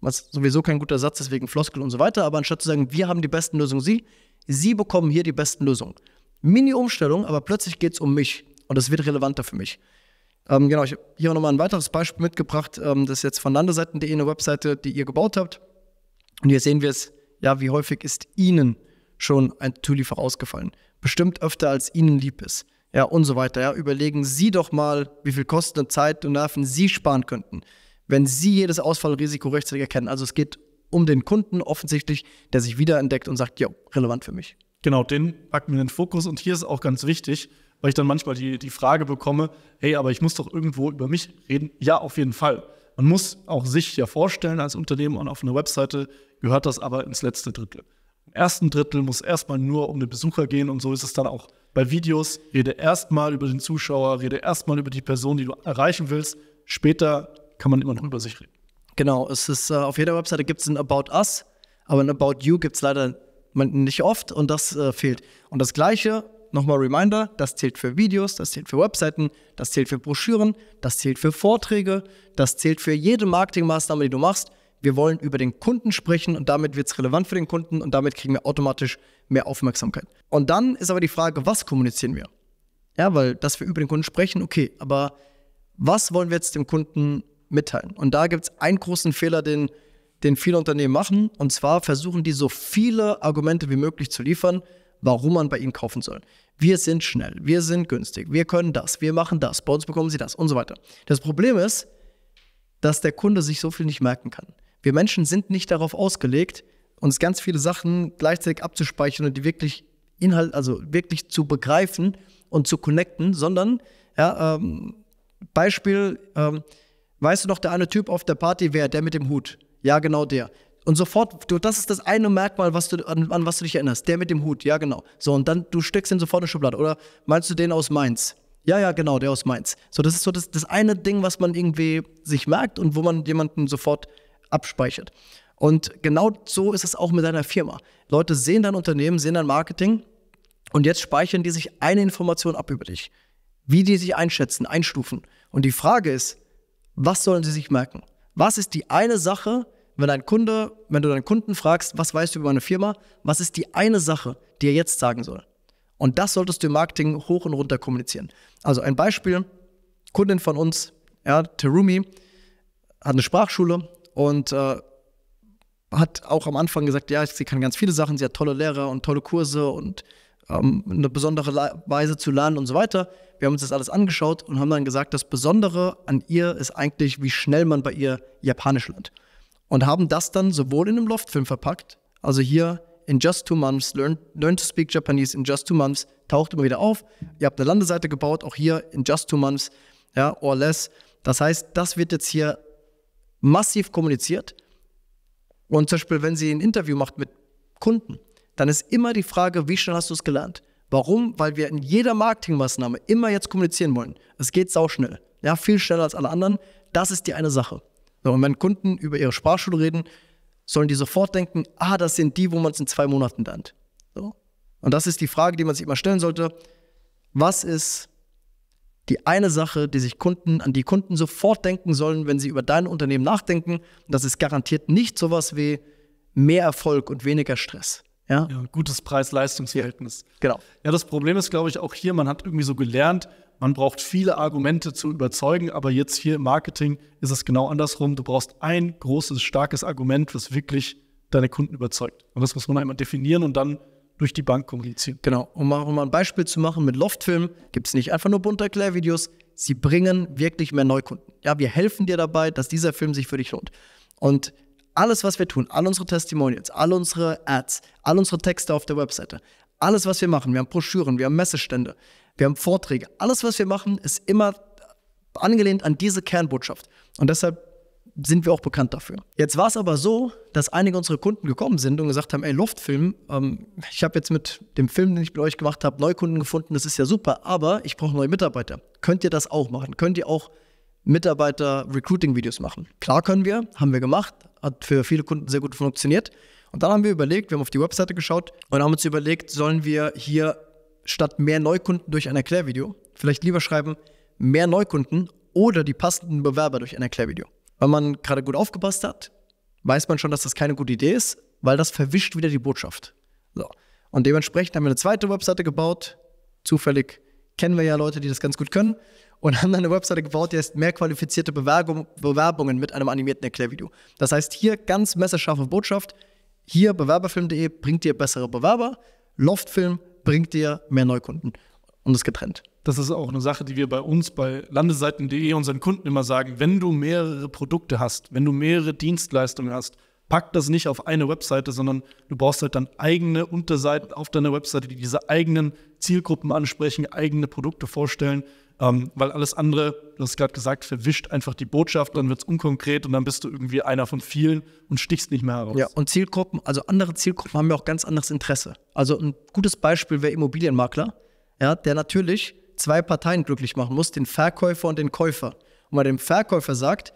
was sowieso kein guter Satz, ist deswegen Floskel und so weiter, aber anstatt zu sagen, wir haben die besten Lösungen Sie, Sie bekommen hier die besten Lösungen. Mini-Umstellung, aber plötzlich geht es um mich und es wird relevanter für mich. Ähm, genau, ich habe hier nochmal ein weiteres Beispiel mitgebracht. Ähm, das ist jetzt von landeseiten.de eine Webseite, die ihr gebaut habt. Und hier sehen wir es, ja, wie häufig ist ihnen schon ein Zulieferer ausgefallen. Bestimmt öfter, als ihnen lieb ist. Ja, und so weiter. Ja, überlegen Sie doch mal, wie viel Kosten und Zeit und Nerven Sie sparen könnten, wenn Sie jedes Ausfallrisiko rechtzeitig erkennen. Also es geht um den Kunden offensichtlich, der sich wiederentdeckt und sagt, ja, relevant für mich. Genau, den packen wir in den Fokus. Und hier ist auch ganz wichtig, weil ich dann manchmal die, die Frage bekomme, hey, aber ich muss doch irgendwo über mich reden. Ja, auf jeden Fall. Man muss auch sich ja vorstellen als Unternehmen und auf einer Webseite gehört das aber ins letzte Drittel. Im ersten Drittel muss erstmal nur um den Besucher gehen und so ist es dann auch bei Videos. Rede erstmal über den Zuschauer, rede erstmal über die Person, die du erreichen willst. Später kann man immer noch über sich reden. Genau, es ist äh, auf jeder Webseite gibt es ein About Us, aber ein About You gibt es leider nicht oft und das äh, fehlt. Und das Gleiche nochmal Reminder, das zählt für Videos, das zählt für Webseiten, das zählt für Broschüren, das zählt für Vorträge, das zählt für jede Marketingmaßnahme, die du machst. Wir wollen über den Kunden sprechen und damit wird es relevant für den Kunden und damit kriegen wir automatisch mehr Aufmerksamkeit. Und dann ist aber die Frage, was kommunizieren wir? Ja, weil dass wir über den Kunden sprechen, okay, aber was wollen wir jetzt dem Kunden mitteilen? Und da gibt es einen großen Fehler, den, den viele Unternehmen machen, und zwar versuchen die so viele Argumente wie möglich zu liefern, warum man bei ihnen kaufen soll. Wir sind schnell, wir sind günstig, wir können das, wir machen das, bei uns bekommen Sie das und so weiter. Das Problem ist, dass der Kunde sich so viel nicht merken kann. Wir Menschen sind nicht darauf ausgelegt, uns ganz viele Sachen gleichzeitig abzuspeichern und die wirklich Inhalt, also wirklich zu begreifen und zu connecten, sondern ja, ähm, Beispiel, ähm, weißt du noch, der eine Typ auf der Party, wer, der mit dem Hut? Ja, genau der. Und sofort, du, das ist das eine Merkmal, was du, an, an was du dich erinnerst. Der mit dem Hut, ja, genau. So, und dann, du steckst ihn sofort in die Schublade. Oder meinst du den aus Mainz? Ja, ja, genau, der aus Mainz. So, das ist so das, das eine Ding, was man irgendwie sich merkt und wo man jemanden sofort abspeichert. Und genau so ist es auch mit deiner Firma. Leute sehen dein Unternehmen, sehen dein Marketing und jetzt speichern die sich eine Information ab über dich. Wie die sich einschätzen, einstufen. Und die Frage ist, was sollen sie sich merken? Was ist die eine Sache, wenn ein Kunde, wenn du deinen Kunden fragst, was weißt du über meine Firma, was ist die eine Sache, die er jetzt sagen soll? Und das solltest du im Marketing hoch und runter kommunizieren. Also ein Beispiel, Kundin von uns, ja, Terumi, hat eine Sprachschule und äh, hat auch am Anfang gesagt, ja, sie kann ganz viele Sachen, sie hat tolle Lehrer und tolle Kurse und ähm, eine besondere Le Weise zu lernen und so weiter. Wir haben uns das alles angeschaut und haben dann gesagt, das Besondere an ihr ist eigentlich, wie schnell man bei ihr Japanisch lernt und haben das dann sowohl in einem Loftfilm verpackt, also hier in just two months, learn, learn to speak Japanese in just two months, taucht immer wieder auf. Ihr habt eine Landeseite gebaut, auch hier in just two months, ja, or less. Das heißt, das wird jetzt hier massiv kommuniziert. Und zum Beispiel, wenn sie ein Interview macht mit Kunden, dann ist immer die Frage, wie schnell hast du es gelernt? Warum? Weil wir in jeder Marketingmaßnahme immer jetzt kommunizieren wollen. Es geht sauschnell. Ja, viel schneller als alle anderen. Das ist die eine Sache. So, und wenn Kunden über ihre Sparschule reden, sollen die sofort denken, ah, das sind die, wo man es in zwei Monaten lernt. So. Und das ist die Frage, die man sich immer stellen sollte. Was ist die eine Sache, die sich Kunden, an die Kunden sofort denken sollen, wenn sie über dein Unternehmen nachdenken? Und das ist garantiert nicht sowas wie mehr Erfolg und weniger Stress. Ja? ja gutes Preis-Leistungs-Verhältnis. Ja, genau. Ja, das Problem ist, glaube ich, auch hier, man hat irgendwie so gelernt, man braucht viele Argumente zu überzeugen, aber jetzt hier im Marketing ist es genau andersrum. Du brauchst ein großes, starkes Argument, was wirklich deine Kunden überzeugt. Und das muss man einmal definieren und dann durch die Bank kommunizieren. Genau. Um mal, ein Beispiel zu machen mit Loftfilm, gibt es nicht einfach nur bunte Erklärvideos. Sie bringen wirklich mehr Neukunden. Ja, wir helfen dir dabei, dass dieser Film sich für dich lohnt. Und alles, was wir tun, all unsere Testimonials, all unsere Ads, all unsere Texte auf der Webseite, alles, was wir machen, wir haben Broschüren, wir haben Messestände, wir haben Vorträge. Alles, was wir machen, ist immer angelehnt an diese Kernbotschaft. Und deshalb sind wir auch bekannt dafür. Jetzt war es aber so, dass einige unserer Kunden gekommen sind und gesagt haben, ey, Luftfilm, ähm, ich habe jetzt mit dem Film, den ich bei euch gemacht habe, Neukunden gefunden, das ist ja super, aber ich brauche neue Mitarbeiter. Könnt ihr das auch machen? Könnt ihr auch Mitarbeiter-Recruiting-Videos machen? Klar können wir, haben wir gemacht, hat für viele Kunden sehr gut funktioniert. Und dann haben wir überlegt, wir haben auf die Webseite geschaut und haben uns überlegt, sollen wir hier statt mehr Neukunden durch ein Erklärvideo vielleicht lieber schreiben, mehr Neukunden oder die passenden Bewerber durch ein Erklärvideo. Wenn man gerade gut aufgepasst hat, weiß man schon, dass das keine gute Idee ist, weil das verwischt wieder die Botschaft. So. Und dementsprechend haben wir eine zweite Webseite gebaut. Zufällig kennen wir ja Leute, die das ganz gut können. Und haben eine Webseite gebaut, die heißt mehr qualifizierte Bewerbung, Bewerbungen mit einem animierten Erklärvideo. Das heißt, hier ganz messerscharfe Botschaft. Hier bewerberfilm.de bringt dir bessere Bewerber. Loftfilm bringt dir mehr Neukunden. Und ist getrennt. Das ist auch eine Sache, die wir bei uns bei landeseiten.de unseren Kunden immer sagen. Wenn du mehrere Produkte hast, wenn du mehrere Dienstleistungen hast, pack das nicht auf eine Webseite, sondern du brauchst halt dann eigene Unterseiten auf deiner Webseite, die diese eigenen Zielgruppen ansprechen, eigene Produkte vorstellen ähm, weil alles andere, du hast gerade gesagt, verwischt einfach die Botschaft, dann wird es unkonkret und dann bist du irgendwie einer von vielen und stichst nicht mehr heraus. Ja, und Zielgruppen, also andere Zielgruppen haben ja auch ganz anderes Interesse. Also ein gutes Beispiel wäre Immobilienmakler, ja, der natürlich zwei Parteien glücklich machen muss, den Verkäufer und den Käufer. Und bei dem Verkäufer sagt,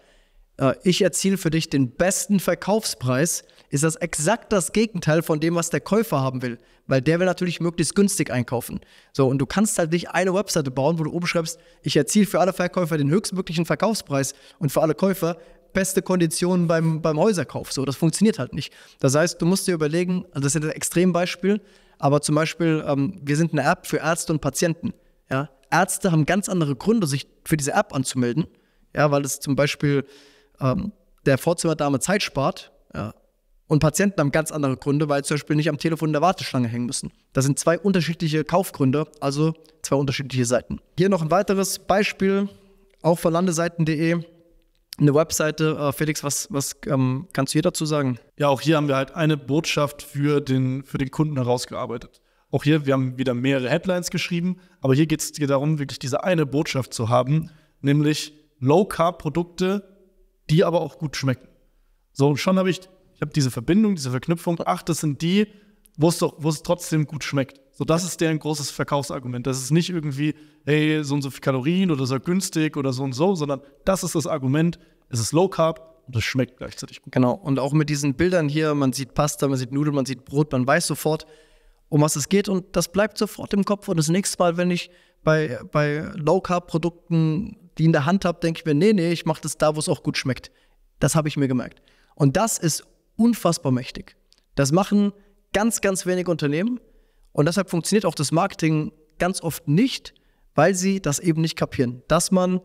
äh, ich erziele für dich den besten Verkaufspreis, ist das exakt das Gegenteil von dem, was der Käufer haben will weil der will natürlich möglichst günstig einkaufen. So, und du kannst halt nicht eine Webseite bauen, wo du oben schreibst, ich erziele für alle Verkäufer den höchstmöglichen Verkaufspreis und für alle Käufer beste Konditionen beim, beim Häuserkauf. So, das funktioniert halt nicht. Das heißt, du musst dir überlegen, also das ist ein Extrembeispiel, aber zum Beispiel, ähm, wir sind eine App für Ärzte und Patienten. Ja? Ärzte haben ganz andere Gründe, sich für diese App anzumelden, ja, weil es zum Beispiel ähm, der Vorzimmerdame Zeit spart. Ja? Und Patienten haben ganz andere Gründe, weil zum Beispiel nicht am Telefon in der Warteschlange hängen müssen. Das sind zwei unterschiedliche Kaufgründe, also zwei unterschiedliche Seiten. Hier noch ein weiteres Beispiel, auch von landeseiten.de. Eine Webseite, äh, Felix, was, was ähm, kannst du hier dazu sagen? Ja, auch hier haben wir halt eine Botschaft für den, für den Kunden herausgearbeitet. Auch hier, wir haben wieder mehrere Headlines geschrieben, aber hier geht es dir darum, wirklich diese eine Botschaft zu haben, nämlich Low-Carb-Produkte, die aber auch gut schmecken. So, schon habe ich ich habe diese Verbindung, diese Verknüpfung, ach, das sind die, wo es, doch, wo es trotzdem gut schmeckt. So, das ist deren großes Verkaufsargument. Das ist nicht irgendwie, hey, so und so viel Kalorien oder so günstig oder so und so, sondern das ist das Argument, es ist Low Carb, und es schmeckt gleichzeitig gut. Genau, und auch mit diesen Bildern hier, man sieht Pasta, man sieht Nudeln, man sieht Brot, man weiß sofort, um was es geht und das bleibt sofort im Kopf. Und das nächste Mal, wenn ich bei, bei Low-Carb-Produkten die in der Hand habe, denke ich mir, nee, nee, ich mache das da, wo es auch gut schmeckt. Das habe ich mir gemerkt. Und das ist unfassbar mächtig. Das machen ganz, ganz wenige Unternehmen und deshalb funktioniert auch das Marketing ganz oft nicht, weil sie das eben nicht kapieren, dass man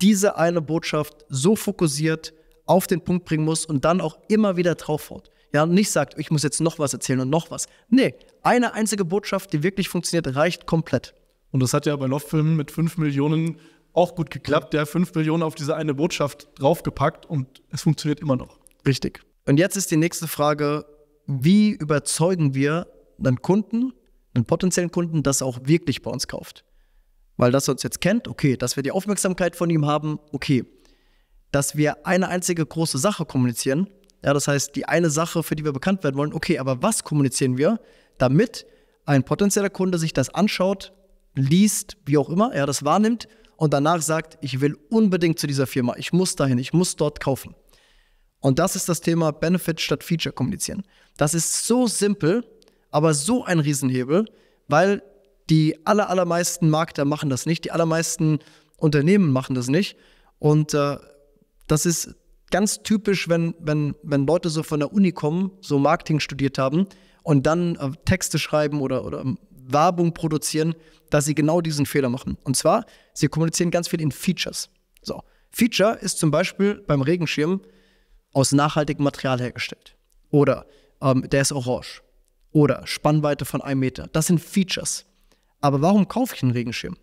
diese eine Botschaft so fokussiert auf den Punkt bringen muss und dann auch immer wieder draufhaut. Ja, und nicht sagt, ich muss jetzt noch was erzählen und noch was. Nee, eine einzige Botschaft, die wirklich funktioniert, reicht komplett. Und das hat ja bei Loftfilmen mit 5 Millionen auch gut geklappt. Der hat 5 Millionen auf diese eine Botschaft draufgepackt und es funktioniert immer noch. Richtig. Und jetzt ist die nächste Frage, wie überzeugen wir einen Kunden, einen potenziellen Kunden, dass er auch wirklich bei uns kauft? Weil dass er uns jetzt kennt, okay, dass wir die Aufmerksamkeit von ihm haben, okay. Dass wir eine einzige große Sache kommunizieren, ja, das heißt, die eine Sache, für die wir bekannt werden wollen, okay, aber was kommunizieren wir, damit ein potenzieller Kunde sich das anschaut, liest, wie auch immer, er das wahrnimmt und danach sagt, ich will unbedingt zu dieser Firma, ich muss dahin, ich muss dort kaufen. Und das ist das Thema Benefit statt Feature kommunizieren. Das ist so simpel, aber so ein Riesenhebel, weil die aller, allermeisten Markter machen das nicht, die allermeisten Unternehmen machen das nicht. Und äh, das ist ganz typisch, wenn, wenn, wenn Leute so von der Uni kommen, so Marketing studiert haben und dann äh, Texte schreiben oder, oder ähm, Werbung produzieren, dass sie genau diesen Fehler machen. Und zwar, sie kommunizieren ganz viel in Features. So, Feature ist zum Beispiel beim Regenschirm aus nachhaltigem Material hergestellt. Oder ähm, der ist orange. Oder Spannweite von einem Meter. Das sind Features. Aber warum kaufe ich einen Regenschirm?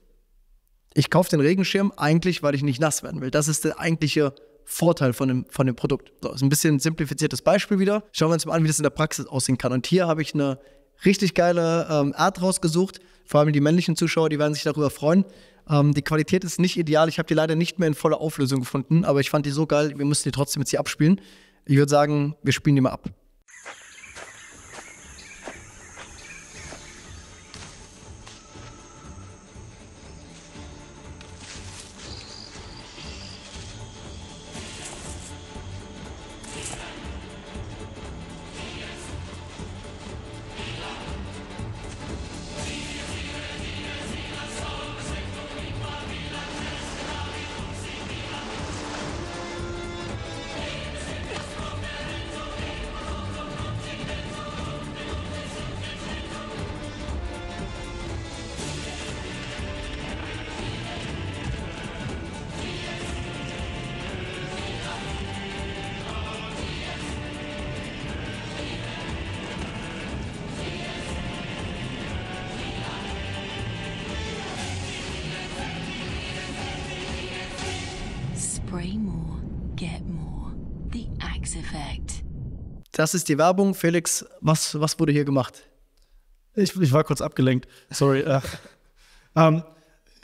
Ich kaufe den Regenschirm eigentlich, weil ich nicht nass werden will. Das ist der eigentliche Vorteil von dem, von dem Produkt. So, das ist ein bisschen ein simplifiziertes Beispiel wieder. Schauen wir uns mal an, wie das in der Praxis aussehen kann. Und hier habe ich eine richtig geile ähm, Art rausgesucht. Vor allem die männlichen Zuschauer, die werden sich darüber freuen. Ähm, die Qualität ist nicht ideal. Ich habe die leider nicht mehr in voller Auflösung gefunden, aber ich fand die so geil. Wir müssen die trotzdem jetzt hier abspielen. Ich würde sagen, wir spielen die mal ab. Das ist die Werbung. Felix, was, was wurde hier gemacht? Ich, ich war kurz abgelenkt. Sorry. Äh, ähm,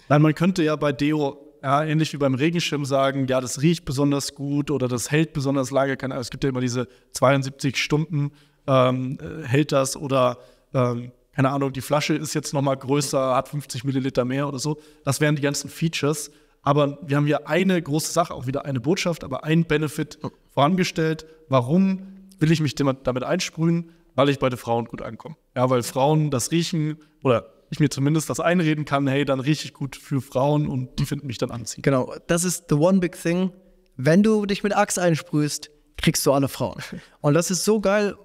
nein, man könnte ja bei Deo ja, ähnlich wie beim Regenschirm sagen, ja, das riecht besonders gut oder das hält besonders lange. es gibt ja immer diese 72 Stunden, ähm, äh, hält das oder ähm, keine Ahnung, die Flasche ist jetzt nochmal größer, hat 50 Milliliter mehr oder so. Das wären die ganzen Features. Aber wir haben hier eine große Sache, auch wieder eine Botschaft, aber ein Benefit oh. vorangestellt, warum will ich mich damit einsprühen, weil ich bei den Frauen gut ankomme. Ja, weil Frauen das riechen oder ich mir zumindest das einreden kann, hey, dann rieche ich gut für Frauen und die finden mich dann anziehend. Genau, das ist the one big thing. Wenn du dich mit Axe einsprühst, kriegst du alle Frauen. Und das ist so geil.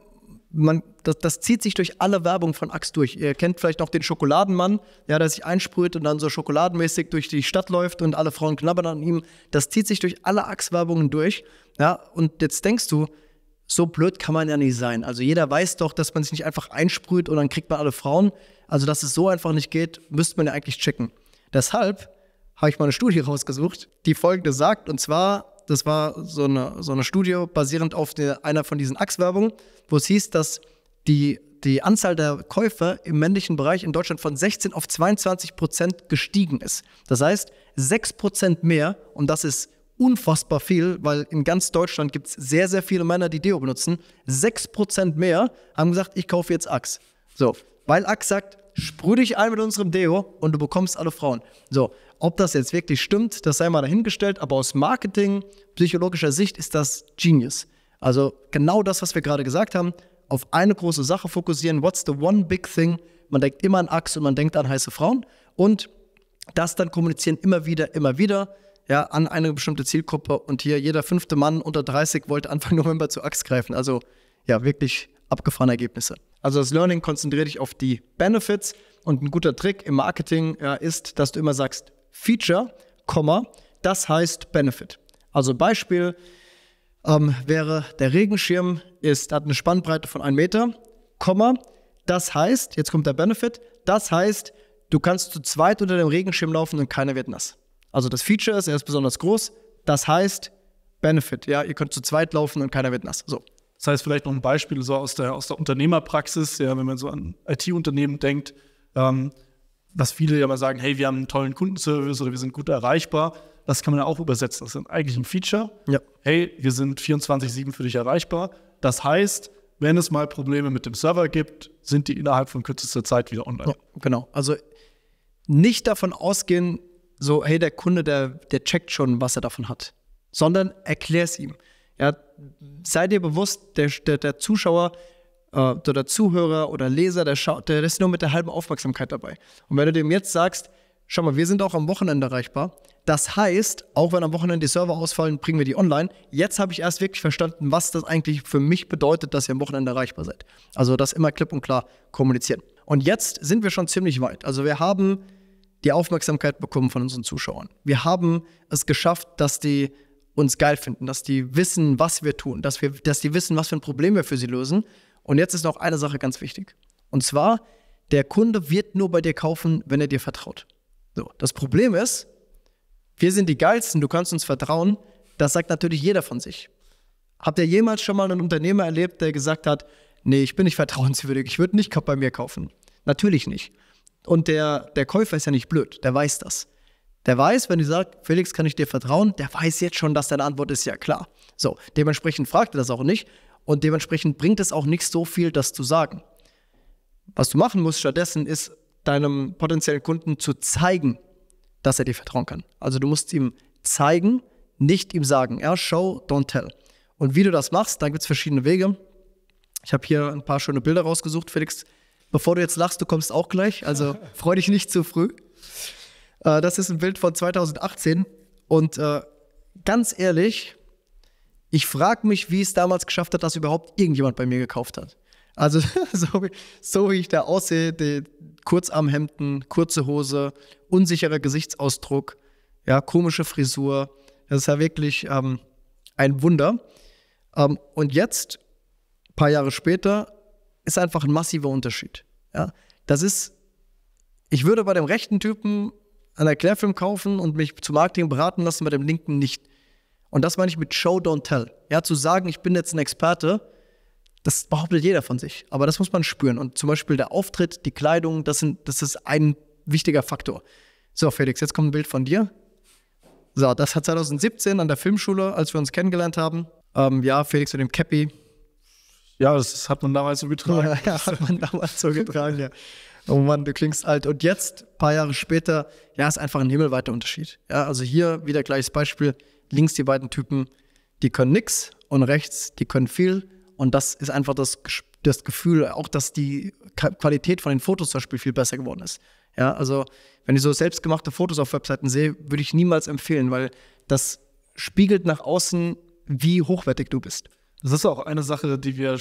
Man, das, das zieht sich durch alle Werbung von Axe durch. Ihr kennt vielleicht noch den Schokoladenmann, ja, der sich einsprüht und dann so schokoladenmäßig durch die Stadt läuft und alle Frauen knabbern an ihm. Das zieht sich durch alle Axe-Werbungen durch. Ja, und jetzt denkst du, so blöd kann man ja nicht sein. Also jeder weiß doch, dass man sich nicht einfach einsprüht und dann kriegt man alle Frauen. Also dass es so einfach nicht geht, müsste man ja eigentlich checken. Deshalb habe ich mal eine Studie rausgesucht, die folgende sagt, und zwar, das war so eine, so eine Studie basierend auf der, einer von diesen Achswerbungen, wo es hieß, dass die, die Anzahl der Käufer im männlichen Bereich in Deutschland von 16 auf 22 Prozent gestiegen ist. Das heißt, 6 Prozent mehr, und das ist unfassbar viel, weil in ganz Deutschland gibt es sehr, sehr viele Männer, die Deo benutzen. 6% mehr haben gesagt, ich kaufe jetzt Axe. So, weil Axe sagt, sprüh dich ein mit unserem Deo und du bekommst alle Frauen. So, ob das jetzt wirklich stimmt, das sei mal dahingestellt, aber aus Marketing, psychologischer Sicht ist das Genius. Also genau das, was wir gerade gesagt haben, auf eine große Sache fokussieren. What's the one big thing? Man denkt immer an Axe und man denkt an heiße Frauen und das dann kommunizieren immer wieder, immer wieder ja, an eine bestimmte Zielgruppe. Und hier jeder fünfte Mann unter 30 wollte Anfang November zu Axt greifen. Also ja, wirklich abgefahrene Ergebnisse. Also das Learning konzentriert dich auf die Benefits. Und ein guter Trick im Marketing ja, ist, dass du immer sagst Feature, Komma, das heißt Benefit. Also Beispiel ähm, wäre, der Regenschirm ist, hat eine Spannbreite von 1 Meter, Komma, das heißt, jetzt kommt der Benefit, das heißt, du kannst zu zweit unter dem Regenschirm laufen und keiner wird nass. Also das Feature ist, er ist besonders groß. Das heißt Benefit. Ja, ihr könnt zu zweit laufen und keiner wird nass. So. Das heißt, vielleicht noch ein Beispiel so aus der, aus der Unternehmerpraxis, ja, wenn man so an IT-Unternehmen denkt, ähm, dass viele ja mal sagen, hey, wir haben einen tollen Kundenservice oder wir sind gut erreichbar. Das kann man ja auch übersetzen. Das ist eigentlich ein Feature. Ja. Hey, wir sind 24-7 für dich erreichbar. Das heißt, wenn es mal Probleme mit dem Server gibt, sind die innerhalb von kürzester Zeit wieder online. Ja, genau. Also nicht davon ausgehen, so, hey, der Kunde, der, der checkt schon, was er davon hat, sondern erklär es ihm. Ja, sei dir bewusst, der, der, der Zuschauer äh, der Zuhörer oder Leser, der, schaut, der ist nur mit der halben Aufmerksamkeit dabei. Und wenn du dem jetzt sagst, schau mal, wir sind auch am Wochenende erreichbar, das heißt, auch wenn am Wochenende die Server ausfallen, bringen wir die online. Jetzt habe ich erst wirklich verstanden, was das eigentlich für mich bedeutet, dass ihr am Wochenende erreichbar seid. Also das immer klipp und klar kommunizieren. Und jetzt sind wir schon ziemlich weit. Also wir haben die Aufmerksamkeit bekommen von unseren Zuschauern. Wir haben es geschafft, dass die uns geil finden, dass die wissen, was wir tun, dass, wir, dass die wissen, was für ein Problem wir für sie lösen. Und jetzt ist noch eine Sache ganz wichtig. Und zwar, der Kunde wird nur bei dir kaufen, wenn er dir vertraut. So, das Problem ist, wir sind die Geilsten, du kannst uns vertrauen. Das sagt natürlich jeder von sich. Habt ihr jemals schon mal einen Unternehmer erlebt, der gesagt hat, nee, ich bin nicht vertrauenswürdig, ich würde nicht bei mir kaufen? Natürlich nicht. Und der, der Käufer ist ja nicht blöd, der weiß das. Der weiß, wenn ich sage, Felix, kann ich dir vertrauen, der weiß jetzt schon, dass deine Antwort ist ja klar. So, dementsprechend fragt er das auch nicht und dementsprechend bringt es auch nicht so viel, das zu sagen. Was du machen musst stattdessen ist, deinem potenziellen Kunden zu zeigen, dass er dir vertrauen kann. Also du musst ihm zeigen, nicht ihm sagen. Ja, show, don't tell. Und wie du das machst, da gibt es verschiedene Wege. Ich habe hier ein paar schöne Bilder rausgesucht, Felix. Bevor du jetzt lachst, du kommst auch gleich. Also freu dich nicht zu früh. Äh, das ist ein Bild von 2018. Und äh, ganz ehrlich, ich frage mich, wie es damals geschafft hat, dass überhaupt irgendjemand bei mir gekauft hat. Also so, wie, so wie ich da aussehe, die Kurzarmhemden, kurze Hose, unsicherer Gesichtsausdruck, ja, komische Frisur. Das ist ja wirklich ähm, ein Wunder. Ähm, und jetzt, ein paar Jahre später, ist einfach ein massiver Unterschied. Ja? Das ist, ich würde bei dem rechten Typen einen Erklärfilm kaufen und mich zu Marketing beraten lassen, bei dem linken nicht. Und das meine ich mit Show, don't tell. Ja, zu sagen, ich bin jetzt ein Experte, das behauptet jeder von sich. Aber das muss man spüren. Und zum Beispiel der Auftritt, die Kleidung, das, sind, das ist ein wichtiger Faktor. So, Felix, jetzt kommt ein Bild von dir. So, das hat 2017 an der Filmschule, als wir uns kennengelernt haben. Ähm, ja, Felix mit dem Cappy, ja, das hat man damals so getragen. Ja, ja hat man damals so getragen, ja. Oh Mann, du klingst alt. Und jetzt, paar Jahre später, ja, ist einfach ein himmelweiter Unterschied. Ja, also hier wieder gleiches Beispiel. Links die beiden Typen, die können nix und rechts, die können viel. Und das ist einfach das, das Gefühl, auch dass die Qualität von den Fotos zum Beispiel viel besser geworden ist. Ja, also wenn ich so selbstgemachte Fotos auf Webseiten sehe, würde ich niemals empfehlen, weil das spiegelt nach außen, wie hochwertig du bist. Das ist auch eine Sache, die wir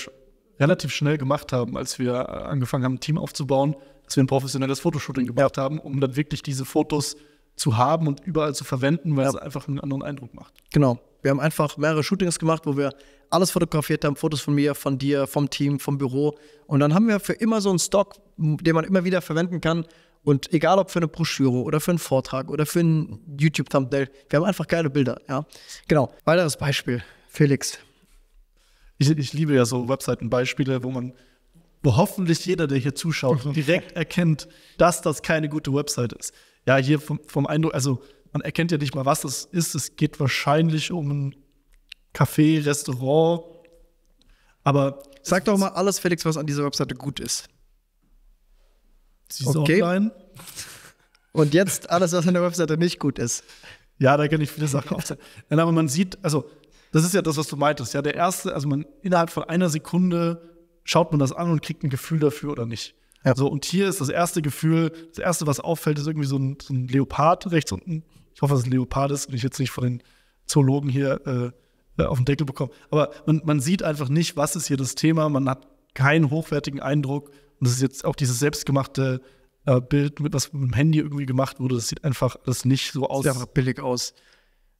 relativ schnell gemacht haben, als wir äh, angefangen haben, ein Team aufzubauen, dass wir ein professionelles Fotoshooting gemacht ja. haben, um dann wirklich diese Fotos zu haben und überall zu verwenden, weil ja. es einfach einen anderen Eindruck macht. Genau. Wir haben einfach mehrere Shootings gemacht, wo wir alles fotografiert haben, Fotos von mir, von dir, vom Team, vom Büro. Und dann haben wir für immer so einen Stock, den man immer wieder verwenden kann. Und egal ob für eine Broschüre oder für einen Vortrag oder für ein YouTube-Thumbnail, wir haben einfach geile Bilder, ja. Genau. Weiteres Beispiel, Felix ich, ich liebe ja so Webseitenbeispiele, wo man, wo hoffentlich jeder, der hier zuschaut, direkt erkennt, dass das keine gute Website ist. Ja, hier vom, vom Eindruck, also man erkennt ja nicht mal, was das ist. Es geht wahrscheinlich um ein Café, Restaurant. Aber. Sag doch mal alles, Felix, was an dieser Webseite gut ist. Sie ist okay. online. Und jetzt alles, was an der Webseite nicht gut ist. Ja, da kann ich viele Sachen aufzeigen. aber man sieht, also das ist ja das, was du meintest. Ja, der erste, also man innerhalb von einer Sekunde schaut man das an und kriegt ein Gefühl dafür oder nicht. Ja. So, und hier ist das erste Gefühl, das erste, was auffällt, ist irgendwie so ein, so ein Leopard rechts unten. Ich hoffe, dass es ein Leopard ist und ich jetzt nicht von den Zoologen hier äh, äh auf den Deckel bekomme. Aber man, man sieht einfach nicht, was ist hier das Thema. Man hat keinen hochwertigen Eindruck. Und das ist jetzt auch dieses selbstgemachte äh, Bild, mit, was mit dem Handy irgendwie gemacht wurde. Das sieht einfach das nicht so aus. Sieht einfach billig aus.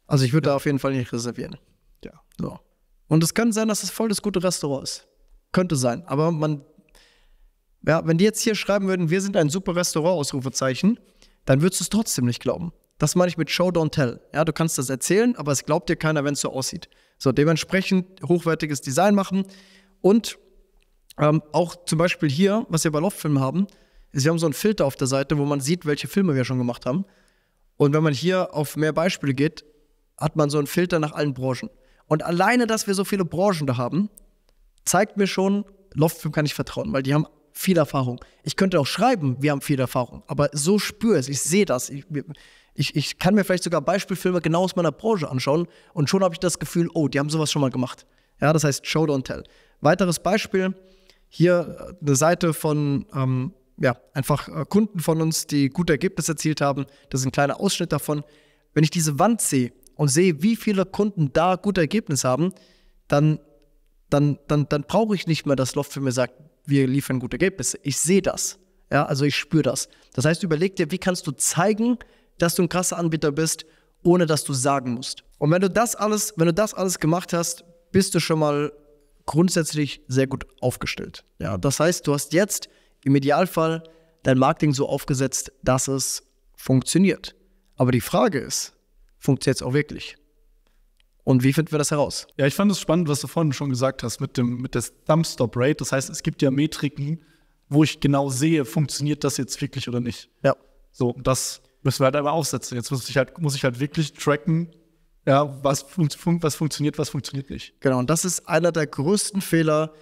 Also ich würde ja. da auf jeden Fall nicht reservieren. So. Und es kann sein, dass es voll das gute Restaurant ist. Könnte sein. Aber man, ja, wenn die jetzt hier schreiben würden, wir sind ein super Restaurant, Ausrufezeichen, dann würdest du es trotzdem nicht glauben. Das meine ich mit Show, don't tell. Ja, du kannst das erzählen, aber es glaubt dir keiner, wenn es so aussieht. So, dementsprechend hochwertiges Design machen und ähm, auch zum Beispiel hier, was wir bei Loftfilmen haben, ist, wir haben so einen Filter auf der Seite, wo man sieht, welche Filme wir schon gemacht haben. Und wenn man hier auf mehr Beispiele geht, hat man so einen Filter nach allen Branchen. Und alleine, dass wir so viele Branchen da haben, zeigt mir schon, Loftfilm kann ich vertrauen, weil die haben viel Erfahrung. Ich könnte auch schreiben, wir haben viel Erfahrung, aber so spüre es, ich sehe das. Ich, ich, ich kann mir vielleicht sogar Beispielfilme genau aus meiner Branche anschauen und schon habe ich das Gefühl, oh, die haben sowas schon mal gemacht. Ja, das heißt Show Don't Tell. Weiteres Beispiel, hier äh, eine Seite von ähm, ja, einfach äh, Kunden von uns, die gute Ergebnisse erzielt haben. Das ist ein kleiner Ausschnitt davon. Wenn ich diese Wand sehe, und sehe, wie viele Kunden da gute Ergebnisse haben, dann, dann, dann, dann brauche ich nicht mehr, dass Loft für mir sagt, wir liefern gute Ergebnisse. Ich sehe das. Ja, also ich spüre das. Das heißt, überleg dir, wie kannst du zeigen, dass du ein krasser Anbieter bist, ohne dass du sagen musst. Und wenn du das alles, wenn du das alles gemacht hast, bist du schon mal grundsätzlich sehr gut aufgestellt. Ja, das heißt, du hast jetzt im Idealfall dein Marketing so aufgesetzt, dass es funktioniert. Aber die Frage ist, funktioniert es auch wirklich? Und wie finden wir das heraus? Ja, ich fand es spannend, was du vorhin schon gesagt hast mit, dem, mit der Thumbstop Rate. Das heißt, es gibt ja Metriken, wo ich genau sehe, funktioniert das jetzt wirklich oder nicht. Ja. So, das müssen wir halt einmal aufsetzen. Jetzt muss ich halt, muss ich halt wirklich tracken, ja, was, fun fun was funktioniert, was funktioniert nicht. Genau, und das ist einer der größten Fehler,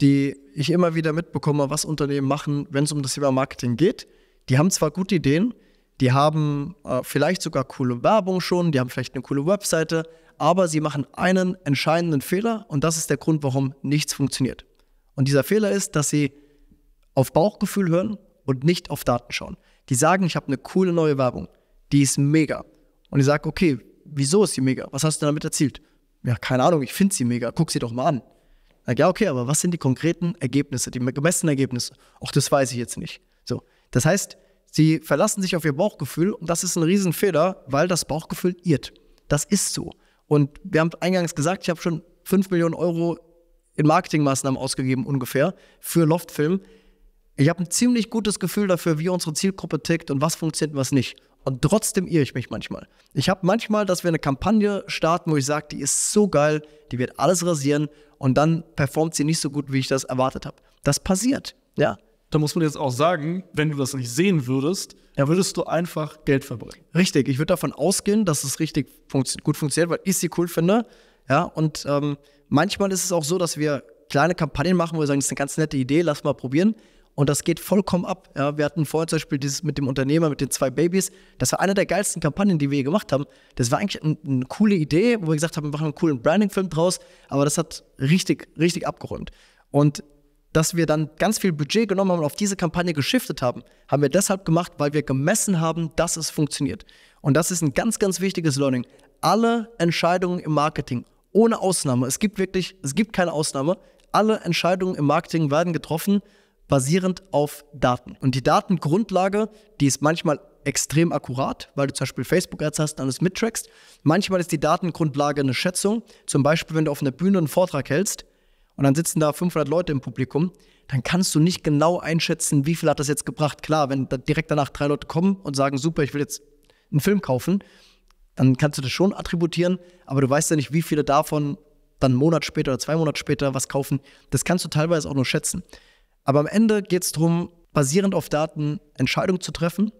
die ich immer wieder mitbekomme, was Unternehmen machen, wenn es um das Thema Marketing geht. Die haben zwar gute Ideen, die haben äh, vielleicht sogar coole Werbung schon, die haben vielleicht eine coole Webseite, aber sie machen einen entscheidenden Fehler und das ist der Grund, warum nichts funktioniert. Und dieser Fehler ist, dass sie auf Bauchgefühl hören und nicht auf Daten schauen. Die sagen, ich habe eine coole neue Werbung, die ist mega. Und ich sage, okay, wieso ist sie mega? Was hast du damit erzielt? Ja, keine Ahnung, ich finde sie mega, guck sie doch mal an. ja, okay, aber was sind die konkreten Ergebnisse, die gemessenen Ergebnisse? Auch das weiß ich jetzt nicht. So, das heißt, Sie verlassen sich auf ihr Bauchgefühl und das ist ein Riesenfehler, weil das Bauchgefühl irrt. Das ist so. Und wir haben eingangs gesagt, ich habe schon 5 Millionen Euro in Marketingmaßnahmen ausgegeben ungefähr für Loftfilm. Ich habe ein ziemlich gutes Gefühl dafür, wie unsere Zielgruppe tickt und was funktioniert und was nicht. Und trotzdem irre ich mich manchmal. Ich habe manchmal, dass wir eine Kampagne starten, wo ich sage, die ist so geil, die wird alles rasieren und dann performt sie nicht so gut, wie ich das erwartet habe. Das passiert, ja da muss man jetzt auch sagen, wenn du das nicht sehen würdest, ja. würdest du einfach Geld verbringen. Richtig, ich würde davon ausgehen, dass es richtig funktio gut funktioniert, weil ich sie cool finde. Ja, und ähm, manchmal ist es auch so, dass wir kleine Kampagnen machen, wo wir sagen, das ist eine ganz nette Idee, lass mal probieren. Und das geht vollkommen ab. Ja, wir hatten vorher zum Beispiel dieses mit dem Unternehmer, mit den zwei Babys. Das war eine der geilsten Kampagnen, die wir je gemacht haben. Das war eigentlich ein, eine coole Idee, wo wir gesagt haben, wir machen einen coolen Branding-Film draus. Aber das hat richtig, richtig abgeräumt. Und dass wir dann ganz viel Budget genommen haben und auf diese Kampagne geschiftet haben. Haben wir deshalb gemacht, weil wir gemessen haben, dass es funktioniert. Und das ist ein ganz, ganz wichtiges Learning. Alle Entscheidungen im Marketing, ohne Ausnahme, es gibt wirklich, es gibt keine Ausnahme, alle Entscheidungen im Marketing werden getroffen, basierend auf Daten. Und die Datengrundlage, die ist manchmal extrem akkurat, weil du zum Beispiel Facebook-Ads hast und alles mittrackst. Manchmal ist die Datengrundlage eine Schätzung. Zum Beispiel, wenn du auf einer Bühne einen Vortrag hältst, und dann sitzen da 500 Leute im Publikum, dann kannst du nicht genau einschätzen, wie viel hat das jetzt gebracht. Klar, wenn direkt danach drei Leute kommen und sagen, super, ich will jetzt einen Film kaufen, dann kannst du das schon attributieren, aber du weißt ja nicht, wie viele davon dann einen Monat später oder zwei Monate später was kaufen. Das kannst du teilweise auch nur schätzen. Aber am Ende geht es darum, basierend auf Daten Entscheidungen zu treffen.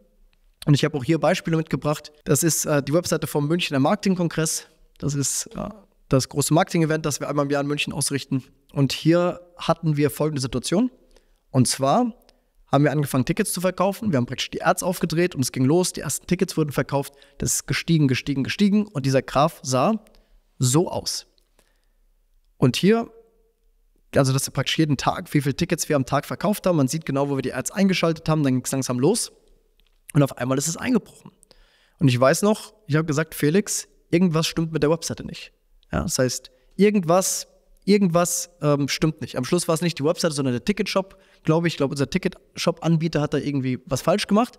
Und ich habe auch hier Beispiele mitgebracht. Das ist äh, die Webseite vom Münchner Marketingkongress. Das ist äh, das große Marketing-Event, das wir einmal im Jahr in München ausrichten. Und hier hatten wir folgende Situation. Und zwar haben wir angefangen, Tickets zu verkaufen. Wir haben praktisch die Ads aufgedreht und es ging los. Die ersten Tickets wurden verkauft. Das ist gestiegen, gestiegen, gestiegen. Und dieser Graph sah so aus. Und hier, also das ist praktisch jeden Tag, wie viele Tickets wir am Tag verkauft haben. Man sieht genau, wo wir die Ads eingeschaltet haben. Dann ging es langsam los. Und auf einmal ist es eingebrochen. Und ich weiß noch, ich habe gesagt, Felix, irgendwas stimmt mit der Webseite nicht. Ja, das heißt, irgendwas, irgendwas ähm, stimmt nicht. Am Schluss war es nicht die Webseite, sondern der Ticketshop, glaube ich. Ich glaube, unser Ticketshop-Anbieter hat da irgendwie was falsch gemacht.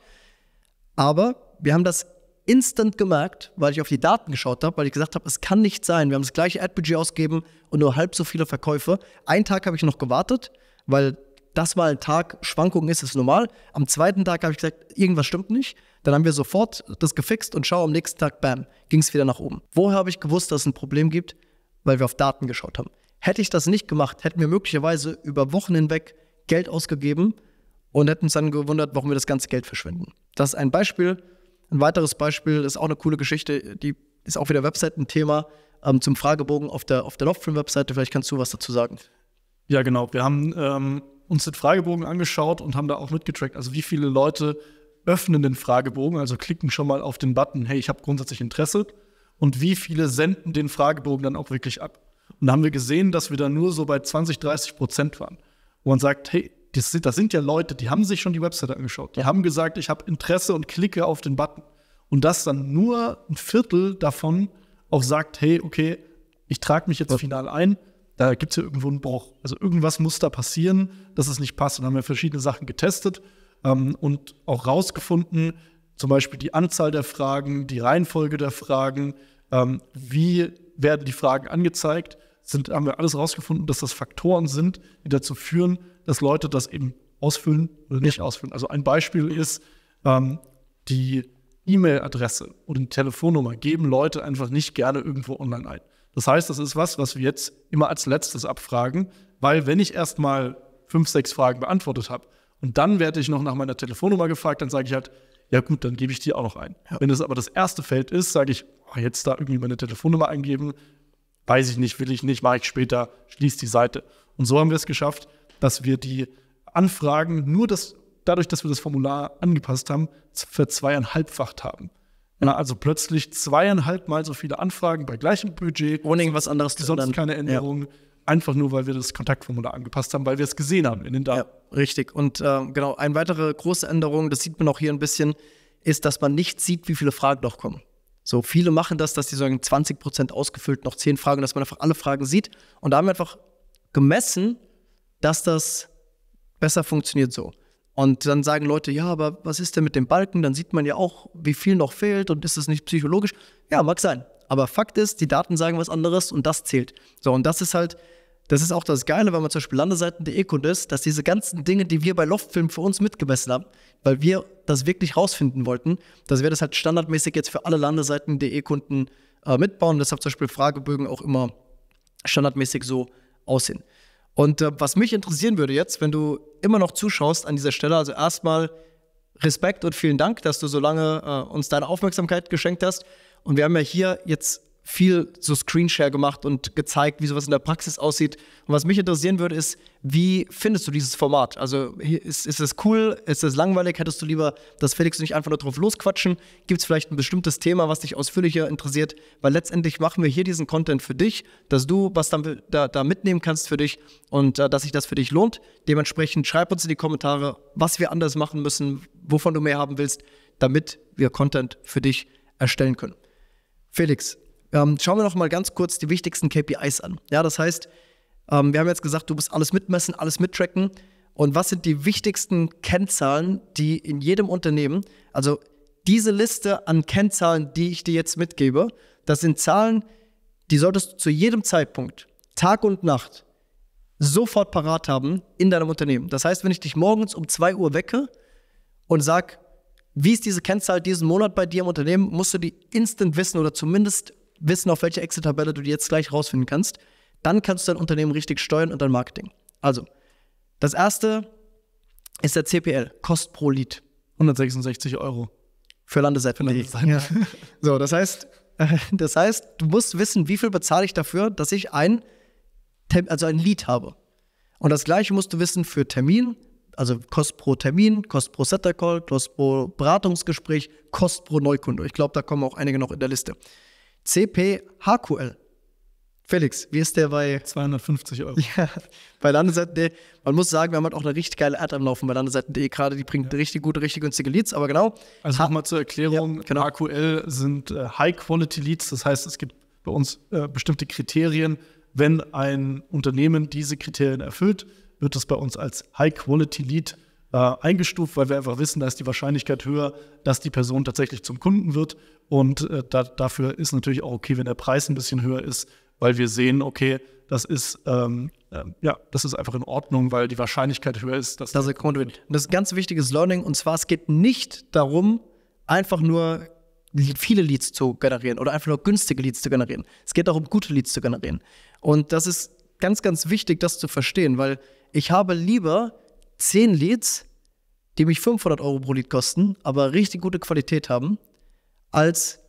Aber wir haben das instant gemerkt, weil ich auf die Daten geschaut habe, weil ich gesagt habe, es kann nicht sein. Wir haben das gleiche Ad-Budget ausgegeben und nur halb so viele Verkäufe. Einen Tag habe ich noch gewartet, weil dass mal ein Tag Schwankungen ist, ist normal. Am zweiten Tag habe ich gesagt, irgendwas stimmt nicht. Dann haben wir sofort das gefixt und schau, am nächsten Tag, bam, ging es wieder nach oben. Woher habe ich gewusst, dass es ein Problem gibt? Weil wir auf Daten geschaut haben. Hätte ich das nicht gemacht, hätten wir möglicherweise über Wochen hinweg Geld ausgegeben und hätten uns dann gewundert, warum wir das ganze Geld verschwenden. Das ist ein Beispiel. Ein weiteres Beispiel ist auch eine coole Geschichte, die ist auch wieder Webseiten-Thema ähm, zum Fragebogen auf der, auf der Loftrain-Webseite. Vielleicht kannst du was dazu sagen. Ja, genau. Wir haben ähm uns den Fragebogen angeschaut und haben da auch mitgetrackt. Also wie viele Leute öffnen den Fragebogen, also klicken schon mal auf den Button, hey, ich habe grundsätzlich Interesse. Und wie viele senden den Fragebogen dann auch wirklich ab? Und da haben wir gesehen, dass wir da nur so bei 20, 30 Prozent waren. Wo man sagt, hey, das sind, das sind ja Leute, die haben sich schon die Webseite angeschaut. Die haben gesagt, ich habe Interesse und klicke auf den Button. Und dass dann nur ein Viertel davon auch sagt, hey, okay, ich trage mich jetzt final ein da gibt es ja irgendwo einen Bruch. Also irgendwas muss da passieren, dass es nicht passt. Und dann haben wir verschiedene Sachen getestet ähm, und auch rausgefunden, zum Beispiel die Anzahl der Fragen, die Reihenfolge der Fragen, ähm, wie werden die Fragen angezeigt, sind, haben wir alles rausgefunden, dass das Faktoren sind, die dazu führen, dass Leute das eben ausfüllen oder nicht ausfüllen. Also ein Beispiel ist, ähm, die E-Mail-Adresse oder die Telefonnummer geben Leute einfach nicht gerne irgendwo online ein. Das heißt, das ist was, was wir jetzt immer als letztes abfragen, weil wenn ich erstmal fünf, sechs Fragen beantwortet habe und dann werde ich noch nach meiner Telefonnummer gefragt, dann sage ich halt, ja gut, dann gebe ich die auch noch ein. Ja. Wenn es aber das erste Feld ist, sage ich, oh, jetzt da irgendwie meine Telefonnummer eingeben, weiß ich nicht, will ich nicht, mache ich später, schließe die Seite. Und so haben wir es geschafft, dass wir die Anfragen nur das, dadurch, dass wir das Formular angepasst haben, verzweieinhalbfacht haben. Ja, also plötzlich zweieinhalb Mal so viele Anfragen bei gleichem Budget. Ohne irgendwas anderes zu Sonst keine Änderungen. Ja. Einfach nur, weil wir das Kontaktformular angepasst haben, weil wir es gesehen haben in den Daten. Ja, richtig. Und äh, genau, eine weitere große Änderung, das sieht man auch hier ein bisschen, ist, dass man nicht sieht, wie viele Fragen noch kommen. So, viele machen das, dass die sagen, 20 Prozent ausgefüllt, noch 10 Fragen, dass man einfach alle Fragen sieht. Und da haben wir einfach gemessen, dass das besser funktioniert so. Und dann sagen Leute, ja, aber was ist denn mit dem Balken? Dann sieht man ja auch, wie viel noch fehlt und ist das nicht psychologisch? Ja, mag sein. Aber Fakt ist, die Daten sagen was anderes und das zählt. So, und das ist halt, das ist auch das Geile, wenn man zum Beispiel Landeseiten.de Kunde ist, dass diese ganzen Dinge, die wir bei Loftfilm für uns mitgemessen haben, weil wir das wirklich rausfinden wollten, dass wir das halt standardmäßig jetzt für alle Landeseiten.de Kunden äh, mitbauen. Deshalb zum Beispiel Fragebögen auch immer standardmäßig so aussehen. Und äh, was mich interessieren würde jetzt, wenn du immer noch zuschaust an dieser Stelle, also erstmal Respekt und vielen Dank, dass du so lange äh, uns deine Aufmerksamkeit geschenkt hast. Und wir haben ja hier jetzt viel so Screenshare gemacht und gezeigt, wie sowas in der Praxis aussieht. Und was mich interessieren würde, ist, wie findest du dieses Format? Also ist, ist es cool? Ist es langweilig? Hättest du lieber, dass Felix und ich einfach nur drauf losquatschen? Gibt es vielleicht ein bestimmtes Thema, was dich ausführlicher interessiert? Weil letztendlich machen wir hier diesen Content für dich, dass du was dann, da, da mitnehmen kannst für dich und äh, dass sich das für dich lohnt. Dementsprechend schreib uns in die Kommentare, was wir anders machen müssen, wovon du mehr haben willst, damit wir Content für dich erstellen können. Felix, ähm, schauen wir noch mal ganz kurz die wichtigsten KPIs an. Ja, das heißt, ähm, wir haben jetzt gesagt, du musst alles mitmessen, alles mittracken. Und was sind die wichtigsten Kennzahlen, die in jedem Unternehmen, also diese Liste an Kennzahlen, die ich dir jetzt mitgebe, das sind Zahlen, die solltest du zu jedem Zeitpunkt, Tag und Nacht, sofort parat haben in deinem Unternehmen. Das heißt, wenn ich dich morgens um 2 Uhr wecke und sage, wie ist diese Kennzahl diesen Monat bei dir im Unternehmen, musst du die instant wissen oder zumindest wissen, auf welche Excel-Tabelle du die jetzt gleich rausfinden kannst. Dann kannst du dein Unternehmen richtig steuern und dein Marketing. Also, das erste ist der CPL, Kost pro Lied. 166 Euro. Für Landesseite. Ja. So, das heißt, das heißt, du musst wissen, wie viel bezahle ich dafür, dass ich ein, Tem also ein Lead habe. Und das gleiche musst du wissen für Termin, also Kost pro Termin, Kost pro Setter Call, Kost pro Beratungsgespräch, Kost pro Neukunde. Ich glaube, da kommen auch einige noch in der Liste. CPHQL. Felix, wie ist der bei 250 Euro? Ja, bei Landeseiten.de. Man muss sagen, wir haben halt auch eine richtig geile Ad am Laufen bei Landeseiten.de gerade. Die bringt ja. richtig gute, richtig günstige Leads, aber genau. Also nochmal zur Erklärung: ja, genau. HQL sind äh, High-Quality-Leads. Das heißt, es gibt bei uns äh, bestimmte Kriterien. Wenn ein Unternehmen diese Kriterien erfüllt, wird es bei uns als High-Quality-Lead äh, eingestuft, weil wir einfach wissen, da ist die Wahrscheinlichkeit höher, dass die Person tatsächlich zum Kunden wird. Und äh, da, dafür ist natürlich auch okay, wenn der Preis ein bisschen höher ist, weil wir sehen, okay, das ist ähm, ähm, ja, das ist einfach in Ordnung, weil die Wahrscheinlichkeit höher ist, dass das Kunde wird. Das ist ein ganz wichtiges Learning und zwar es geht nicht darum, einfach nur viele Leads zu generieren oder einfach nur günstige Leads zu generieren. Es geht darum, gute Leads zu generieren. Und das ist ganz, ganz wichtig, das zu verstehen, weil ich habe lieber 10 Leads, die mich 500 Euro pro Lead kosten, aber richtig gute Qualität haben, als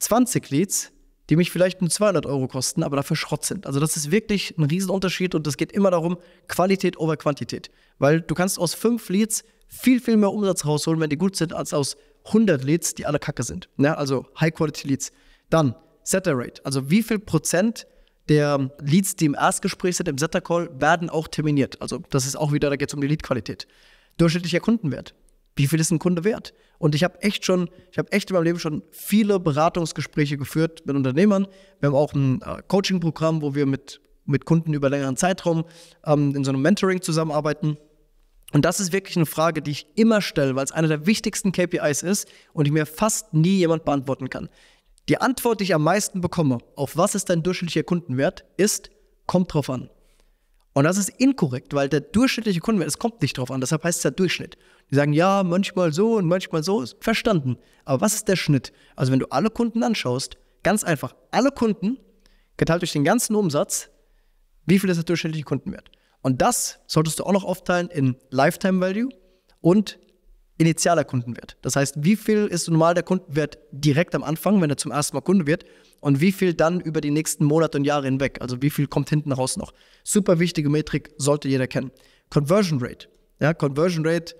20 Leads, die mich vielleicht nur 200 Euro kosten, aber dafür Schrott sind. Also das ist wirklich ein Riesenunterschied und es geht immer darum, Qualität over Quantität. Weil du kannst aus 5 Leads viel, viel mehr Umsatz rausholen, wenn die gut sind, als aus 100 Leads, die alle kacke sind. Ja, also High-Quality-Leads. Dann Setter Rate, also wie viel Prozent der Leads, die im Erstgespräch sind, im Setter Call, werden auch terminiert. Also das ist auch wieder, da geht es um die Leadqualität. Durchschnittlicher Kundenwert. Wie viel ist ein Kunde wert? Und ich habe echt schon, ich habe echt in meinem Leben schon viele Beratungsgespräche geführt mit Unternehmern. Wir haben auch ein äh, Coaching-Programm, wo wir mit, mit Kunden über längeren Zeitraum ähm, in so einem Mentoring zusammenarbeiten. Und das ist wirklich eine Frage, die ich immer stelle, weil es einer der wichtigsten KPIs ist und die mir fast nie jemand beantworten kann. Die Antwort, die ich am meisten bekomme, auf was ist dein durchschnittlicher Kundenwert, ist, kommt drauf an. Und das ist inkorrekt, weil der durchschnittliche Kundenwert, es kommt nicht drauf an, deshalb heißt es ja Durchschnitt. Die sagen, ja, manchmal so und manchmal so, ist verstanden. Aber was ist der Schnitt? Also wenn du alle Kunden anschaust, ganz einfach, alle Kunden geteilt durch den ganzen Umsatz, wie viel ist der durchschnittliche Kundenwert? Und das solltest du auch noch aufteilen in Lifetime Value und initialer Kundenwert. Das heißt, wie viel ist normal der Kundenwert direkt am Anfang, wenn er zum ersten Mal Kunde wird, und wie viel dann über die nächsten Monate und Jahre hinweg. Also wie viel kommt hinten raus noch. Super wichtige Metrik, sollte jeder kennen. Conversion Rate. Ja, Conversion Rate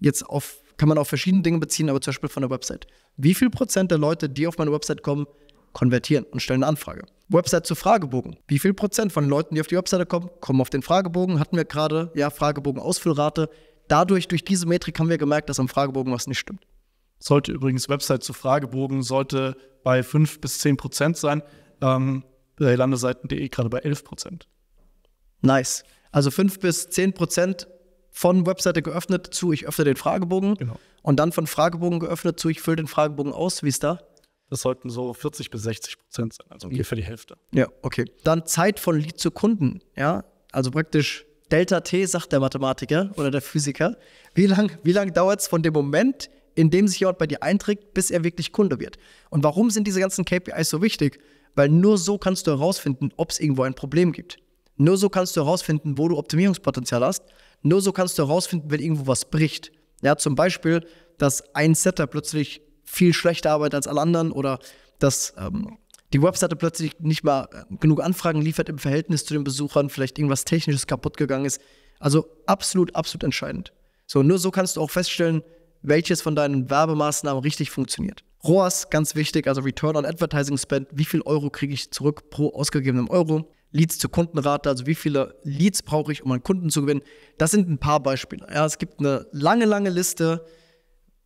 jetzt auf, kann man auf verschiedene Dinge beziehen, aber zum Beispiel von der Website. Wie viel Prozent der Leute, die auf meine Website kommen, konvertieren und stellen eine Anfrage? Website zu Fragebogen. Wie viel Prozent von den Leuten, die auf die Website kommen, kommen auf den Fragebogen? Hatten wir gerade, ja, Fragebogen-Ausfüllrate dadurch, durch diese Metrik haben wir gemerkt, dass am Fragebogen was nicht stimmt. Sollte übrigens Website zu Fragebogen, sollte bei 5 bis 10 Prozent sein. Ähm, bei landeseiten.de gerade bei 11 Prozent. Nice. Also 5 bis 10 Prozent von Webseite geöffnet zu ich öffne den Fragebogen. Genau. Und dann von Fragebogen geöffnet zu ich fülle den Fragebogen aus. Wie ist da? Das sollten so 40 bis 60 Prozent sein, also ungefähr die Hälfte. Ja, okay. Dann Zeit von Lied zu Kunden. Ja, also praktisch Delta T, sagt der Mathematiker oder der Physiker. Wie lange wie lang dauert es von dem Moment, in dem sich jemand bei dir einträgt, bis er wirklich Kunde wird? Und warum sind diese ganzen KPIs so wichtig? Weil nur so kannst du herausfinden, ob es irgendwo ein Problem gibt. Nur so kannst du herausfinden, wo du Optimierungspotenzial hast. Nur so kannst du herausfinden, wenn irgendwo was bricht. Ja, zum Beispiel, dass ein Setter plötzlich viel schlechter arbeitet als alle anderen oder dass ähm, die Webseite plötzlich nicht mal äh, genug Anfragen liefert im Verhältnis zu den Besuchern, vielleicht irgendwas Technisches kaputt gegangen ist. Also absolut, absolut entscheidend. So, nur so kannst du auch feststellen, welches von deinen Werbemaßnahmen richtig funktioniert. ROAS, ganz wichtig, also Return on Advertising Spend, wie viel Euro kriege ich zurück pro ausgegebenem Euro? Leads zur Kundenrate, also wie viele Leads brauche ich, um einen Kunden zu gewinnen? Das sind ein paar Beispiele. Ja, es gibt eine lange, lange Liste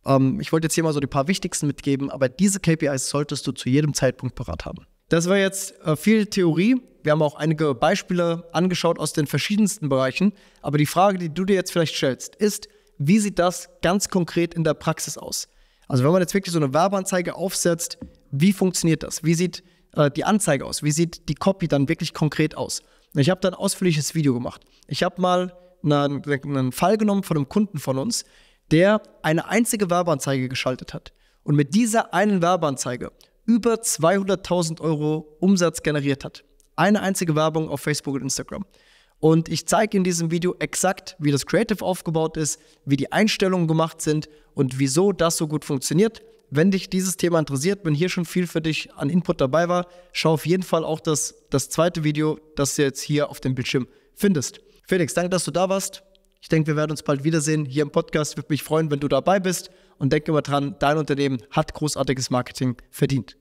ähm, ich wollte jetzt hier mal so die paar wichtigsten mitgeben, aber diese KPIs solltest du zu jedem Zeitpunkt parat haben. Das war jetzt äh, viel Theorie. Wir haben auch einige Beispiele angeschaut aus den verschiedensten Bereichen. Aber die Frage, die du dir jetzt vielleicht stellst, ist, wie sieht das ganz konkret in der Praxis aus? Also wenn man jetzt wirklich so eine Werbeanzeige aufsetzt, wie funktioniert das? Wie sieht äh, die Anzeige aus? Wie sieht die Copy dann wirklich konkret aus? Ich habe da ein ausführliches Video gemacht. Ich habe mal einen, einen Fall genommen von einem Kunden von uns, der eine einzige Werbeanzeige geschaltet hat und mit dieser einen Werbeanzeige über 200.000 Euro Umsatz generiert hat. Eine einzige Werbung auf Facebook und Instagram. Und ich zeige in diesem Video exakt, wie das Creative aufgebaut ist, wie die Einstellungen gemacht sind und wieso das so gut funktioniert. Wenn dich dieses Thema interessiert, wenn hier schon viel für dich an Input dabei war, schau auf jeden Fall auch das, das zweite Video, das du jetzt hier auf dem Bildschirm findest. Felix, danke, dass du da warst. Ich denke, wir werden uns bald wiedersehen hier im Podcast. Würde mich freuen, wenn du dabei bist. Und denke immer dran, dein Unternehmen hat großartiges Marketing verdient.